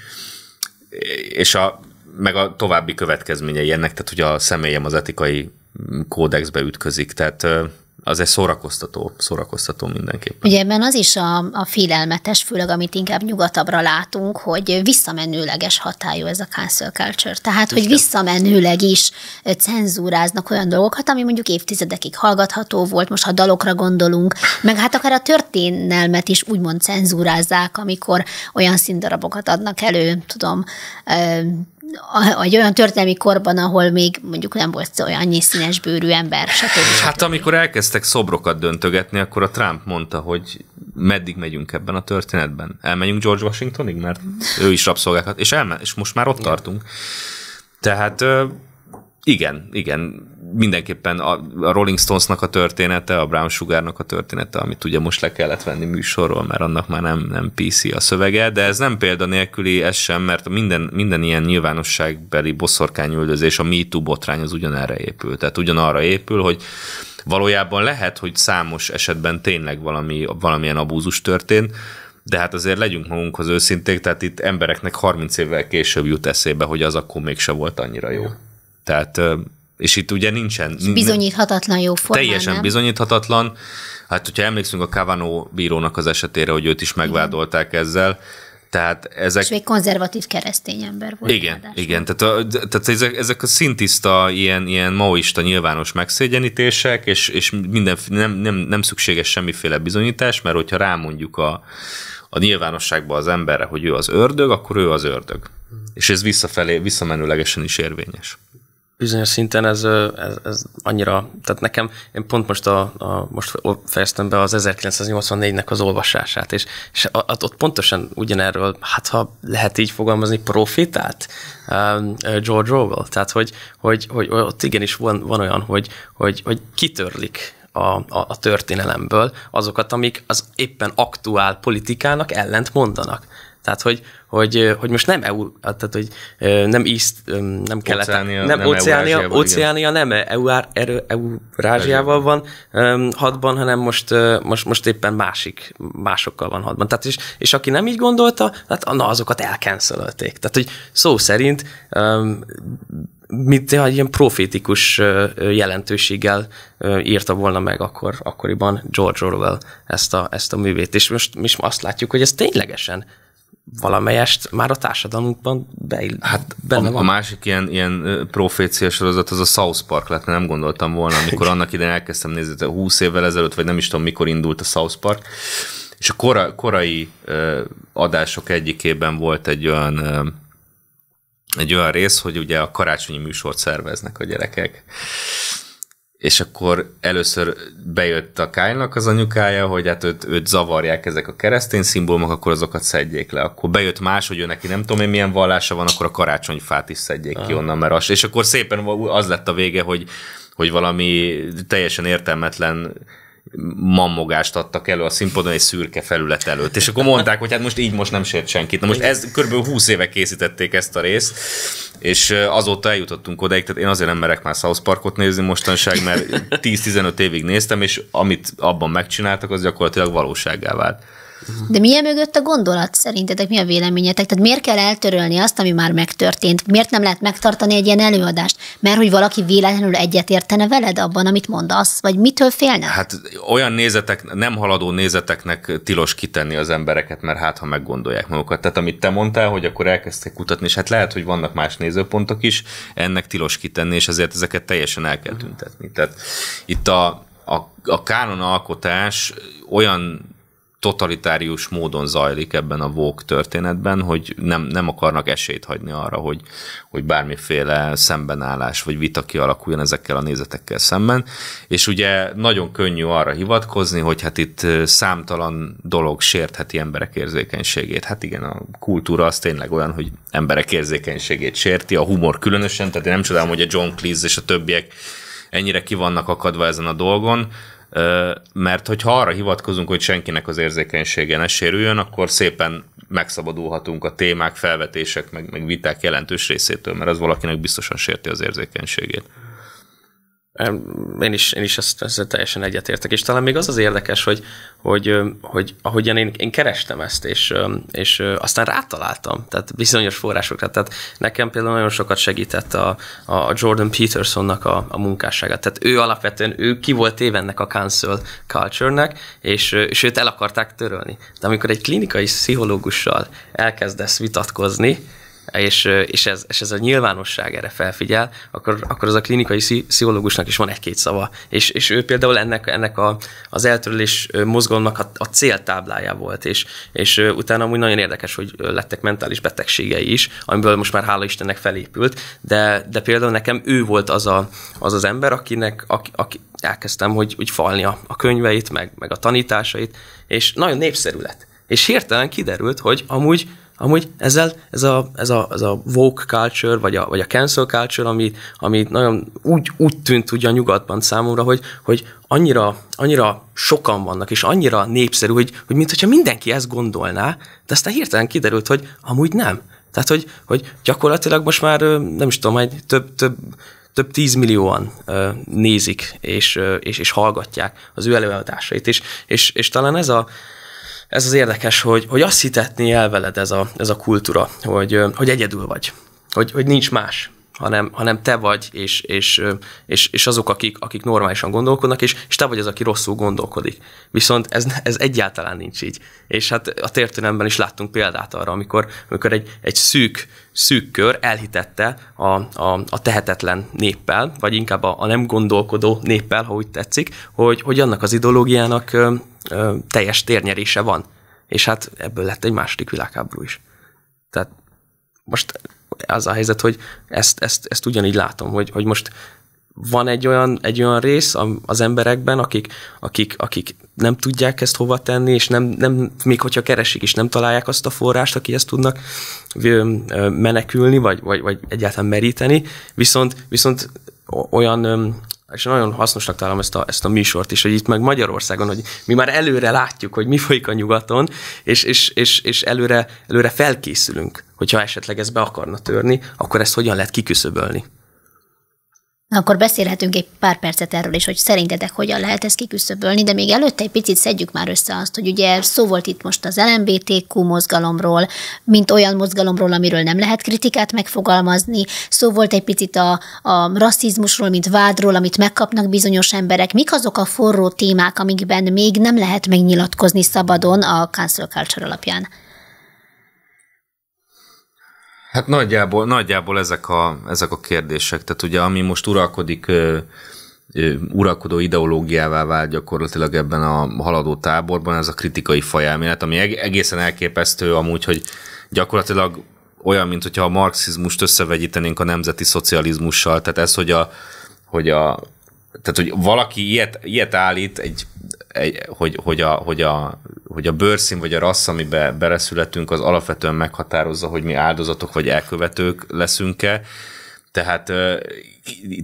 És a, meg a további következményei ennek, tehát hogy a személyem az etikai kódexbe ütközik, tehát az egy szórakoztató, szórakoztató mindenképpen. Ugye ebben az is a, a félelmetes, főleg amit inkább nyugatabbra látunk, hogy visszamenőleges hatályú ez a cancel culture. Tehát, hogy visszamenőleg is cenzúráznak olyan dolgokat, ami mondjuk évtizedekig hallgatható volt, most ha dalokra gondolunk, meg hát akár a történelmet is úgymond cenzúrázzák, amikor olyan színdarabokat adnak elő, tudom, egy olyan történelmi korban, ahol még mondjuk nem volt olyan annyi bőrű ember, stb. stb. Hát amikor elkezdtek szobrokat döntögetni, akkor a Trump mondta, hogy meddig megyünk ebben a történetben. Elmegyünk George Washingtonig, mert ő is rabszolgákat, és, elme- és most már ott tartunk. Tehát igen, igen, mindenképpen a, a Rolling Stonesnak a története, a Brown Sugarnak a története, amit ugye most le kellett venni műsorról, mert annak már nem, nem PC a szövege, de ez nem példa nélküli, ez sem, mert minden, minden ilyen nyilvánosságbeli boszorkányüldözés, a MeToo botrány az ugyanerre épül. Tehát ugyanarra épül, hogy valójában lehet, hogy számos esetben tényleg valami, valamilyen abúzus történt, de hát azért legyünk magunkhoz őszinték, tehát itt embereknek 30 évvel később jut eszébe, hogy az akkor mégse volt annyira jó. Tehát és itt ugye nincsen... És bizonyíthatatlan jó formán, Teljesen nem? bizonyíthatatlan. Hát, hogyha emlékszünk a Kavanó bírónak az esetére, hogy őt is megvádolták Igen. ezzel, tehát ezek... És még konzervatív keresztény ember volt. Igen, ráadásul. igen. Tehát, a, tehát ezek, ezek a szintiszta, ilyen, ilyen maoista nyilvános megszégyenítések, és, és minden, nem, nem, nem szükséges semmiféle bizonyítás, mert hogyha rámondjuk a, a nyilvánosságba az emberre, hogy ő az ördög, akkor ő az ördög. Mm. És ez visszafelé, visszamenőlegesen is érvényes bizonyos szinten ez, ez, ez annyira, tehát nekem, én pont most, a, a, most fejeztem be az 1984-nek az olvasását, és, és ott, ott pontosan ugyanerről, hát ha lehet így fogalmazni, profitált um, George Orwell, tehát hogy, hogy, hogy ott igenis van, van olyan, hogy, hogy, hogy kitörlik a, a, a történelemből azokat, amik az éppen aktuál politikának ellent mondanak. Tehát, hogy, hogy, hogy most nem EU, tehát, hogy nem East, nem kelet, Oceánia, nem, nem Oceánia, Oceánia nem e Rázsiával e van um, hadban, hanem most, most, most éppen másik, másokkal van hadban. Tehát, és, és aki nem így gondolta, hát na, azokat elkenszölölték. Tehát, hogy szó szerint um, mint egy ilyen profétikus jelentőséggel írta volna meg akkor, akkoriban George Orwell ezt a, ezt a művét. És most, most azt látjuk, hogy ez ténylegesen valamelyest már a társadalmunkban be, hát benne a, van. A másik ilyen, ilyen profécia sorozat az a South Park lett, nem gondoltam volna, amikor annak idején elkezdtem nézni, 20 évvel ezelőtt, vagy nem is tudom, mikor indult a South Park, és a kora, korai adások egyikében volt egy olyan egy olyan rész, hogy ugye a karácsonyi műsort szerveznek a gyerekek és akkor először bejött a Kánynak az anyukája, hogy hát őt, őt zavarják ezek a keresztény szimbólumok, akkor azokat szedjék le. Akkor bejött más, hogy ő neki nem tudom én milyen vallása van, akkor a karácsonyfát is szedjék ah. ki onnan, mert az, és akkor szépen az lett a vége, hogy, hogy valami teljesen értelmetlen mammogást adtak elő a színpadon egy szürke felület előtt. És akkor mondták, hogy hát most így most nem sért senkit. Na most ez körülbelül 20 éve készítették ezt a részt, és azóta eljutottunk odaig, tehát én azért nem merek már South Parkot nézni mostanság, mert 10-15 évig néztem, és amit abban megcsináltak, az gyakorlatilag valósággá vált. De mi mögött a gondolat? Szerintetek mi a véleményetek? Tehát miért kell eltörölni azt, ami már megtörtént? Miért nem lehet megtartani egy ilyen előadást? Mert hogy valaki véletlenül egyetértene veled abban, amit mondasz, vagy mitől félne? Hát olyan nézetek, nem haladó nézeteknek tilos kitenni az embereket, mert hát ha meggondolják magukat. Tehát amit te mondtál, hogy akkor elkezdtek kutatni, és hát lehet, hogy vannak más nézőpontok is, ennek tilos kitenni, és ezért ezeket teljesen el kell tüntetni. Tehát itt a, a, a kánonalkotás olyan totalitárius módon zajlik ebben a vók történetben, hogy nem, nem akarnak esélyt hagyni arra, hogy, hogy bármiféle szembenállás vagy vita kialakuljon ezekkel a nézetekkel szemben. És ugye nagyon könnyű arra hivatkozni, hogy hát itt számtalan dolog sértheti emberek érzékenységét. Hát igen, a kultúra az tényleg olyan, hogy emberek érzékenységét sérti, a humor különösen, tehát én nem csodálom, hogy a John Cleese és a többiek ennyire ki vannak akadva ezen a dolgon, mert hogyha arra hivatkozunk, hogy senkinek az érzékenysége ne sérüljön, akkor szépen megszabadulhatunk a témák, felvetések, meg, meg viták jelentős részétől, mert az valakinek biztosan sérti az érzékenységét. Én is, én is ezt, ezt teljesen egyetértek, és talán még az az érdekes, hogy, hogy, hogy ahogyan én, én kerestem ezt, és, és aztán rátaláltam, tehát bizonyos forrásokra, tehát nekem például nagyon sokat segített a, a Jordan Petersonnak a, a munkássága, tehát ő alapvetően, ő ki volt évennek a cancel culture-nek, és, és őt el akarták törölni. De amikor egy klinikai pszichológussal elkezdesz vitatkozni, és, és, ez, és ez a nyilvánosság erre felfigyel, akkor, akkor az a klinikai pszichológusnak is van egy-két szava. És, és ő például ennek, ennek a, az eltörlés mozgalomnak a, a céltáblája volt, és, és utána amúgy nagyon érdekes, hogy lettek mentális betegségei is, amiből most már hála Istennek felépült, de, de például nekem ő volt az a, az, az ember, akinek, aki, aki, elkezdtem, hogy, hogy falni a, a könyveit, meg, meg a tanításait, és nagyon népszerű lett. És hirtelen kiderült, hogy amúgy Amúgy ezzel ez a, ez a, ez a woke culture, vagy a, vagy a cancel culture, ami, ami nagyon úgy, úgy tűnt ugye a nyugatban számomra, hogy, hogy annyira, annyira sokan vannak, és annyira népszerű, hogy, hogy mintha mindenki ezt gondolná, de aztán hirtelen kiderült, hogy amúgy nem. Tehát, hogy, hogy gyakorlatilag most már nem is tudom, egy több, több, több tízmillióan nézik és, és, és hallgatják az ő előadásait, és, és, és talán ez a, ez az érdekes, hogy, hogy azt hitetni el veled ez a, ez a kultúra, hogy, hogy egyedül vagy, hogy, hogy nincs más, hanem, hanem te vagy, és, és, és, és azok, akik, akik normálisan gondolkodnak, és, és te vagy az, aki rosszul gondolkodik. Viszont ez, ez egyáltalán nincs így. És hát a történelemben is láttunk példát arra, amikor, amikor egy, egy szűk, szűk kör elhitette a, a, a tehetetlen néppel, vagy inkább a, a nem gondolkodó néppel, ha úgy tetszik, hogy, hogy annak az ideológiának ö, teljes térnyerése van. És hát ebből lett egy második világháború is. Tehát most az a helyzet, hogy ezt, ezt, ezt ugyanígy látom, hogy, hogy most van egy olyan, egy olyan rész az emberekben, akik, akik, akik nem tudják ezt hova tenni, és nem, nem, még hogyha keresik is, nem találják azt a forrást, ezt tudnak menekülni, vagy, vagy, vagy egyáltalán meríteni, viszont, viszont olyan és nagyon hasznosnak találom ezt a, ezt a műsort is, hogy itt meg Magyarországon, hogy mi már előre látjuk, hogy mi folyik a nyugaton, és, és, és, és előre, előre felkészülünk, hogyha esetleg ez be akarna törni, akkor ezt hogyan lehet kiküszöbölni. Akkor beszélhetünk egy pár percet erről is, hogy szerintetek hogyan lehet ezt kiküszöbölni, de még előtte egy picit szedjük már össze azt, hogy ugye szó volt itt most az LMBTQ mozgalomról, mint olyan mozgalomról, amiről nem lehet kritikát megfogalmazni, szó volt egy picit a, a rasszizmusról, mint vádról, amit megkapnak bizonyos emberek. Mik azok a forró témák, amikben még nem lehet megnyilatkozni szabadon a cancel culture alapján? Hát nagyjából, nagyjából ezek, a, ezek a kérdések. Tehát ugye ami most uralkodik, uralkodó ideológiává vált gyakorlatilag ebben a haladó táborban, ez a kritikai fajelmélet, ami egészen elképesztő amúgy, hogy gyakorlatilag olyan, mint hogyha a marxizmust összevegyítenénk a nemzeti szocializmussal. Tehát ez, hogy a, hogy a tehát, hogy valaki ilyet, ilyet állít egy hogy, hogy, a, hogy, a, hogy a bőrszín vagy a rassz, amiben beleszületünk, az alapvetően meghatározza, hogy mi áldozatok vagy elkövetők leszünk-e. Tehát,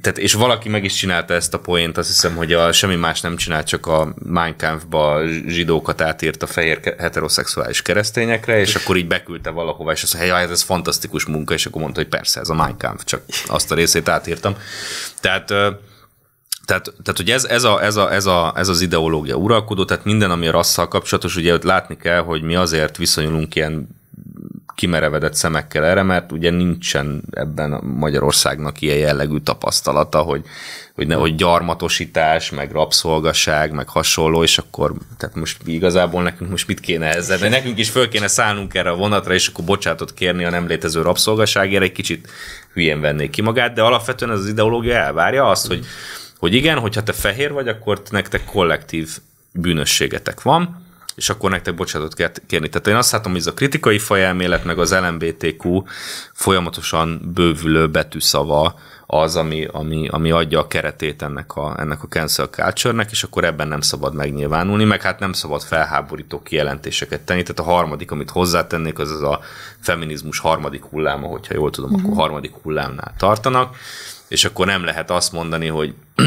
tehát, és valaki meg is csinálta ezt a poént, azt hiszem, hogy a, semmi más nem csinál, csak a Mein Kampfba zsidókat átírt a fehér heteroszexuális keresztényekre, és akkor így beküldte valahova, és azt mondta, hogy hát ez fantasztikus munka, és akkor mondta, hogy persze, ez a Mein Kampf, csak azt a részét átírtam. Tehát tehát, tehát hogy ez, ez, a, ez, a, ez, a, ez az ideológia uralkodó, tehát minden, ami a rasszal kapcsolatos, ugye ott látni kell, hogy mi azért viszonyulunk ilyen kimerevedett szemekkel erre, mert ugye nincsen ebben a Magyarországnak ilyen jellegű tapasztalata, hogy, hogy, ne, hogy gyarmatosítás, meg rabszolgaság, meg hasonló, és akkor tehát most igazából nekünk most mit kéne ezzel, de nekünk is föl kéne szállnunk erre a vonatra, és akkor bocsátot kérni a nem létező rabszolgaságért, egy kicsit hülyén vennék ki magát, de alapvetően ez az ideológia elvárja azt, hogy, hogy igen, hogyha te fehér vagy, akkor nektek kollektív bűnösségetek van, és akkor nektek bocsánatot kell kérni. Tehát én azt látom, hogy ez a kritikai fajelmélet, meg az LMBTQ folyamatosan bővülő betűszava az, ami, ami, ami adja a keretét ennek a, ennek a cancel culture és akkor ebben nem szabad megnyilvánulni, meg hát nem szabad felháborító kijelentéseket tenni. Tehát a harmadik, amit hozzátennék, az az a feminizmus harmadik hulláma, hogyha jól tudom, mm-hmm. akkor mhm. harmadik hullámnál tartanak és akkor nem lehet azt mondani, hogy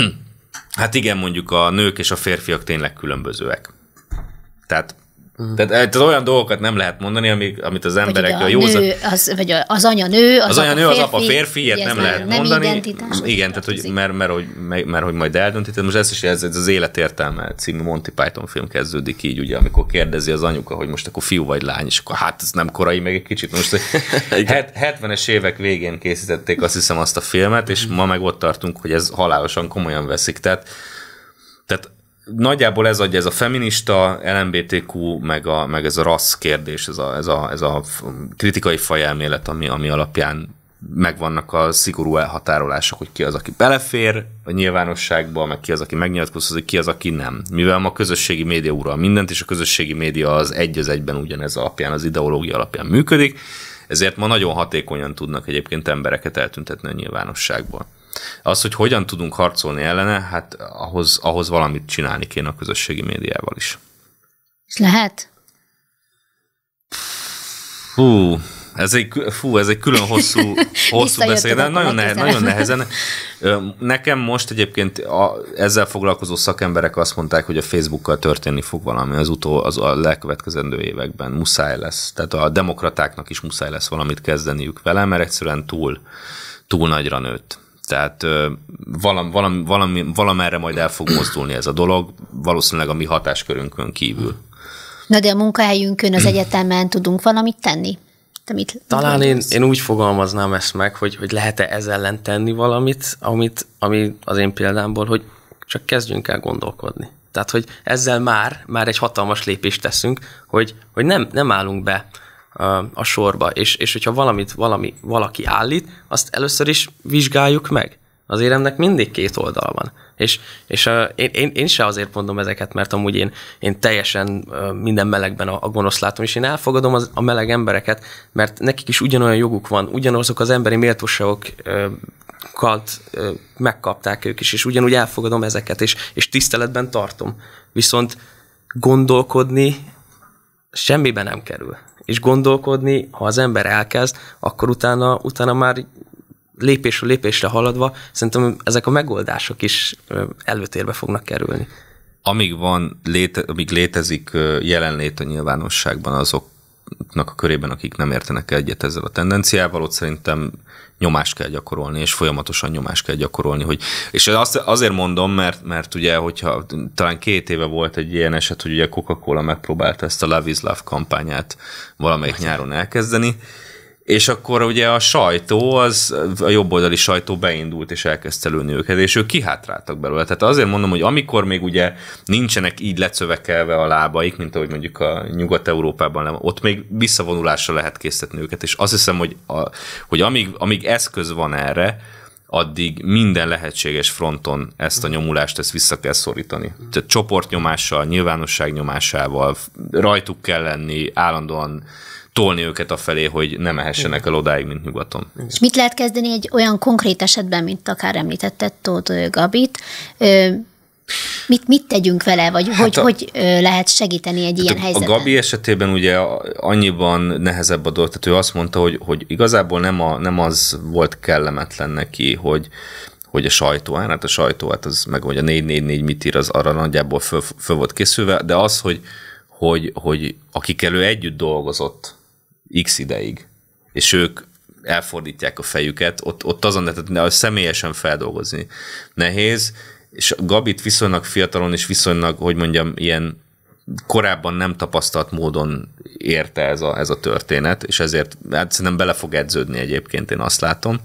hát igen, mondjuk a nők és a férfiak tényleg különbözőek. Tehát Mm. Tehát, eh, tehát olyan dolgokat nem lehet mondani, amik, amit az emberek a, a józan... Nő, az, vagy az anya nő, az, az anya nő, az apa férfi, ilyet nem lehet nem mondani. Identitás, Igen, tehát hogy, mert, mert, hogy, mert, mert hogy majd eldönti. Tehát most ez is ez, ez az életértelme című Monty Python film kezdődik így, ugye, amikor kérdezi az anyuka, hogy most akkor fiú vagy lány, és akkor hát ez nem korai, meg egy kicsit most. het, 70-es évek végén készítették azt hiszem azt a filmet, és ma meg ott tartunk, hogy ez halálosan komolyan veszik. Tehát, tehát nagyjából ez adja ez a feminista, LMBTQ, meg, a, meg ez a rassz kérdés, ez a, ez a, ez a kritikai fajelmélet, ami, ami alapján megvannak a szigorú elhatárolások, hogy ki az, aki belefér a nyilvánosságba, meg ki az, aki megnyilatkozhat, ki az, aki nem. Mivel ma a közösségi média ura mindent, és a közösségi média az egy az egyben ugyanez alapján, az ideológia alapján működik, ezért ma nagyon hatékonyan tudnak egyébként embereket eltüntetni a nyilvánosságból. Az, hogy hogyan tudunk harcolni ellene, hát ahhoz, ahhoz valamit csinálni kéne a közösségi médiával is. És lehet? Hú, ez egy, fú, ez egy külön hosszú, hosszú de hát nagyon, nehe, nagyon nehezen. Nekem most egyébként a, ezzel foglalkozó szakemberek azt mondták, hogy a Facebookkal történni fog valami az utó, az a lekövetkezendő években muszáj lesz. Tehát a demokratáknak is muszáj lesz valamit kezdeniük vele, mert egyszerűen túl, túl nagyra nőtt. Tehát valam, valam, valami, valamerre majd el fog mozdulni ez a dolog, valószínűleg a mi hatáskörünkön kívül. Na de a munkahelyünkön, az egyetemen tudunk valamit tenni? Te mit Talán én, én úgy fogalmaznám ezt meg, hogy, hogy lehet-e ez ellen tenni valamit, amit, ami az én példámból, hogy csak kezdjünk el gondolkodni. Tehát, hogy ezzel már, már egy hatalmas lépést teszünk, hogy, hogy nem, nem állunk be a sorba, és, és hogyha valamit valami, valaki állít, azt először is vizsgáljuk meg. Az éremnek mindig két oldal van. És, és uh, én, én, én se azért mondom ezeket, mert amúgy én, én teljesen uh, minden melegben a, a gonosz látom, és én elfogadom az, a meleg embereket, mert nekik is ugyanolyan joguk van, ugyanazok az emberi méltóságokat uh, megkapták ők is, és ugyanúgy elfogadom ezeket, és, és tiszteletben tartom. Viszont gondolkodni semmiben nem kerül és gondolkodni, ha az ember elkezd, akkor utána, utána már lépésről lépésre haladva, szerintem ezek a megoldások is előtérbe fognak kerülni. Amíg van, léte, amíg létezik jelenlét a nyilvánosságban, azok azoknak a körében, akik nem értenek egyet ezzel a tendenciával, ott szerintem nyomást kell gyakorolni, és folyamatosan nyomást kell gyakorolni. Hogy, és azt, azért mondom, mert, mert ugye, hogyha talán két éve volt egy ilyen eset, hogy ugye Coca-Cola megpróbálta ezt a Love is Love kampányát valamelyik nyáron elkezdeni, és akkor ugye a sajtó, az, a jobboldali sajtó beindult, és elkezdte lőni őket, és ők kihátráltak belőle. Tehát azért mondom, hogy amikor még ugye nincsenek így lecövekelve a lábaik, mint ahogy mondjuk a Nyugat-Európában, ott még visszavonulásra lehet készíteni őket, és azt hiszem, hogy, a, hogy amíg, amíg eszköz van erre, addig minden lehetséges fronton ezt a nyomulást, ezt vissza kell szorítani. Tehát csoportnyomással, nyilvánosság nyomásával, rajtuk kell lenni, állandóan tolni őket a felé, hogy nem mehessenek el odáig, mint nyugaton. És mit lehet kezdeni egy olyan konkrét esetben, mint akár említetted Tóth Gabit, Mit, mit tegyünk vele, vagy hát hogy, a, hogy lehet segíteni egy hát ilyen a helyzetben? A Gabi esetében ugye annyiban nehezebb a dolog, tehát ő azt mondta, hogy, hogy igazából nem, a, nem az volt kellemetlen neki, hogy hogy a sajtó, hát a sajtó, hát az meg, hogy a 444 mit ír, az arra nagyjából föl, föl volt készülve, de az, hogy, hogy, hogy akik elő együtt dolgozott, x ideig, és ők elfordítják a fejüket, ott, ott azon tehát személyesen feldolgozni nehéz, és Gabit viszonylag fiatalon és viszonylag, hogy mondjam, ilyen korábban nem tapasztalt módon érte ez a, ez a történet, és ezért hát szerintem bele fog edződni egyébként, én azt látom.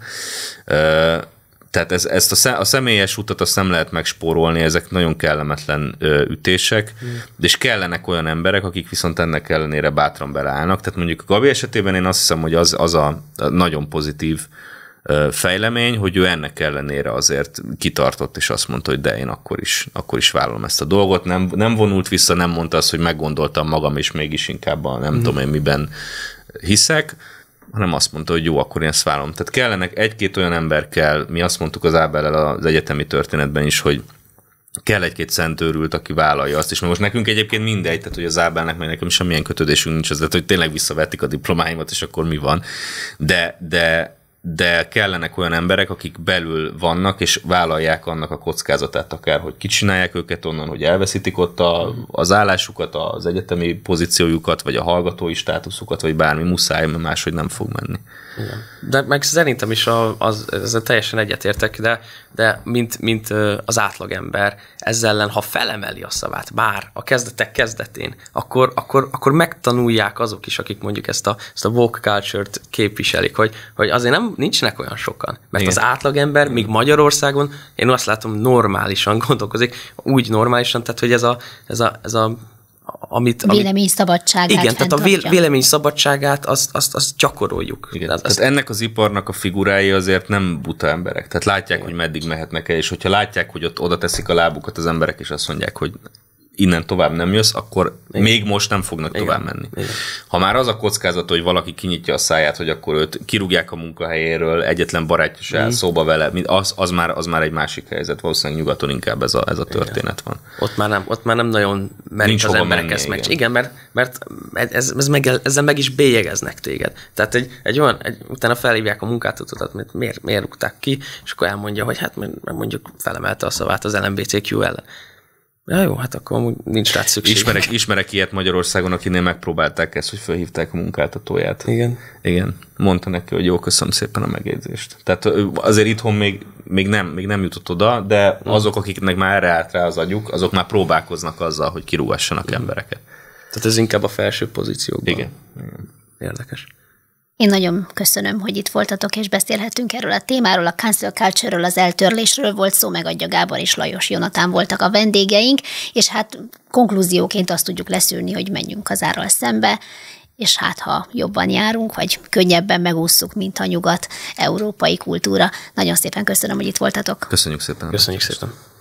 Tehát ez, ezt a, szem, a személyes utat azt nem lehet megspórolni, ezek nagyon kellemetlen ö, ütések, mm. és kellenek olyan emberek, akik viszont ennek ellenére bátran beleállnak. Tehát mondjuk a Gabi esetében én azt hiszem, hogy az, az a, nagyon pozitív ö, fejlemény, hogy ő ennek ellenére azért kitartott, és azt mondta, hogy de én akkor is, akkor is vállalom ezt a dolgot. Nem, nem vonult vissza, nem mondta azt, hogy meggondoltam magam, és mégis inkább a nem mm. tudom én miben hiszek hanem azt mondta, hogy jó, akkor én ezt vállom. Tehát kellenek egy-két olyan ember kell, mi azt mondtuk az Ábellel az egyetemi történetben is, hogy kell egy-két szentőrült, aki vállalja azt is. Mert most nekünk egyébként mindegy, tehát hogy az Ábelnek, meg nekem semmilyen kötődésünk nincs az, tehát hogy tényleg visszavetik a diplomáimat, és akkor mi van. De, de de kellenek olyan emberek, akik belül vannak, és vállalják annak a kockázatát akár, hogy kicsinálják őket onnan, hogy elveszítik ott a, az állásukat, az egyetemi pozíciójukat, vagy a hallgatói státuszukat, vagy bármi muszáj, mert máshogy nem fog menni. Igen. De meg szerintem is a, az, ez teljesen egyetértek, de, de mint, mint az átlagember, ezzel ellen, ha felemeli a szavát, bár a kezdetek kezdetén, akkor, akkor, akkor megtanulják azok is, akik mondjuk ezt a, ezt a woke culture-t képviselik, hogy, hogy azért nem nem, nincsenek olyan sokan. Mert Igen. az átlagember, még Magyarországon, én azt látom, normálisan gondolkozik, úgy normálisan, tehát hogy ez a, ez a, ez a amit... Vélemény szabadságát Igen, tehát a vé- vélemény szabadságát azt, azt, azt gyakoroljuk. Igen, az, tehát azt... ennek az iparnak a figurái azért nem buta emberek. Tehát látják, hogy meddig mehetnek el, és hogyha látják, hogy ott oda teszik a lábukat az emberek, és azt mondják, hogy innen tovább nem jössz, akkor Igen. még most nem fognak Igen. tovább menni. Igen. Ha már az a kockázat, hogy valaki kinyitja a száját, hogy akkor őt kirúgják a munkahelyéről, egyetlen barátja se áll szóba vele, az, az, már, az már egy másik helyzet. Valószínűleg nyugaton inkább ez a, ez a történet Igen. van. Ott már nem, ott már nem nagyon merik Nincs az emberek ezt meg. Igen, mert, mert ez, ez meg, ezzel meg is bélyegeznek téged. Tehát egy, egy olyan, egy, utána felhívják a tudod, mert miért, miért rúgták ki, és akkor elmondja, hogy hát mondjuk felemelte a szavát az LMBTQ ellen. Ja, jó, hát akkor amúgy nincs rá szükség. Ismerek, ismerek ilyet Magyarországon, akinél megpróbálták ezt, hogy felhívták a munkáltatóját. Igen. Igen. Mondta neki, hogy jó, köszönöm szépen a megjegyzést. Tehát azért itthon még, még, nem, még nem jutott oda, de azok, akiknek már erre állt rá az agyuk, azok már próbálkoznak azzal, hogy kirúgassanak embereket. Tehát ez inkább a felső pozíciókban. Igen. Igen. Érdekes. Én nagyon köszönöm, hogy itt voltatok, és beszélhetünk erről a témáról, a cancel culture az eltörlésről volt szó, megadja Gábor és Lajos Jonatán voltak a vendégeink, és hát konklúzióként azt tudjuk leszűrni, hogy menjünk az árral szembe, és hát ha jobban járunk, vagy könnyebben megússzuk, mint a nyugat, európai kultúra. Nagyon szépen köszönöm, hogy itt voltatok. Köszönjük szépen. Köszönjük szépen.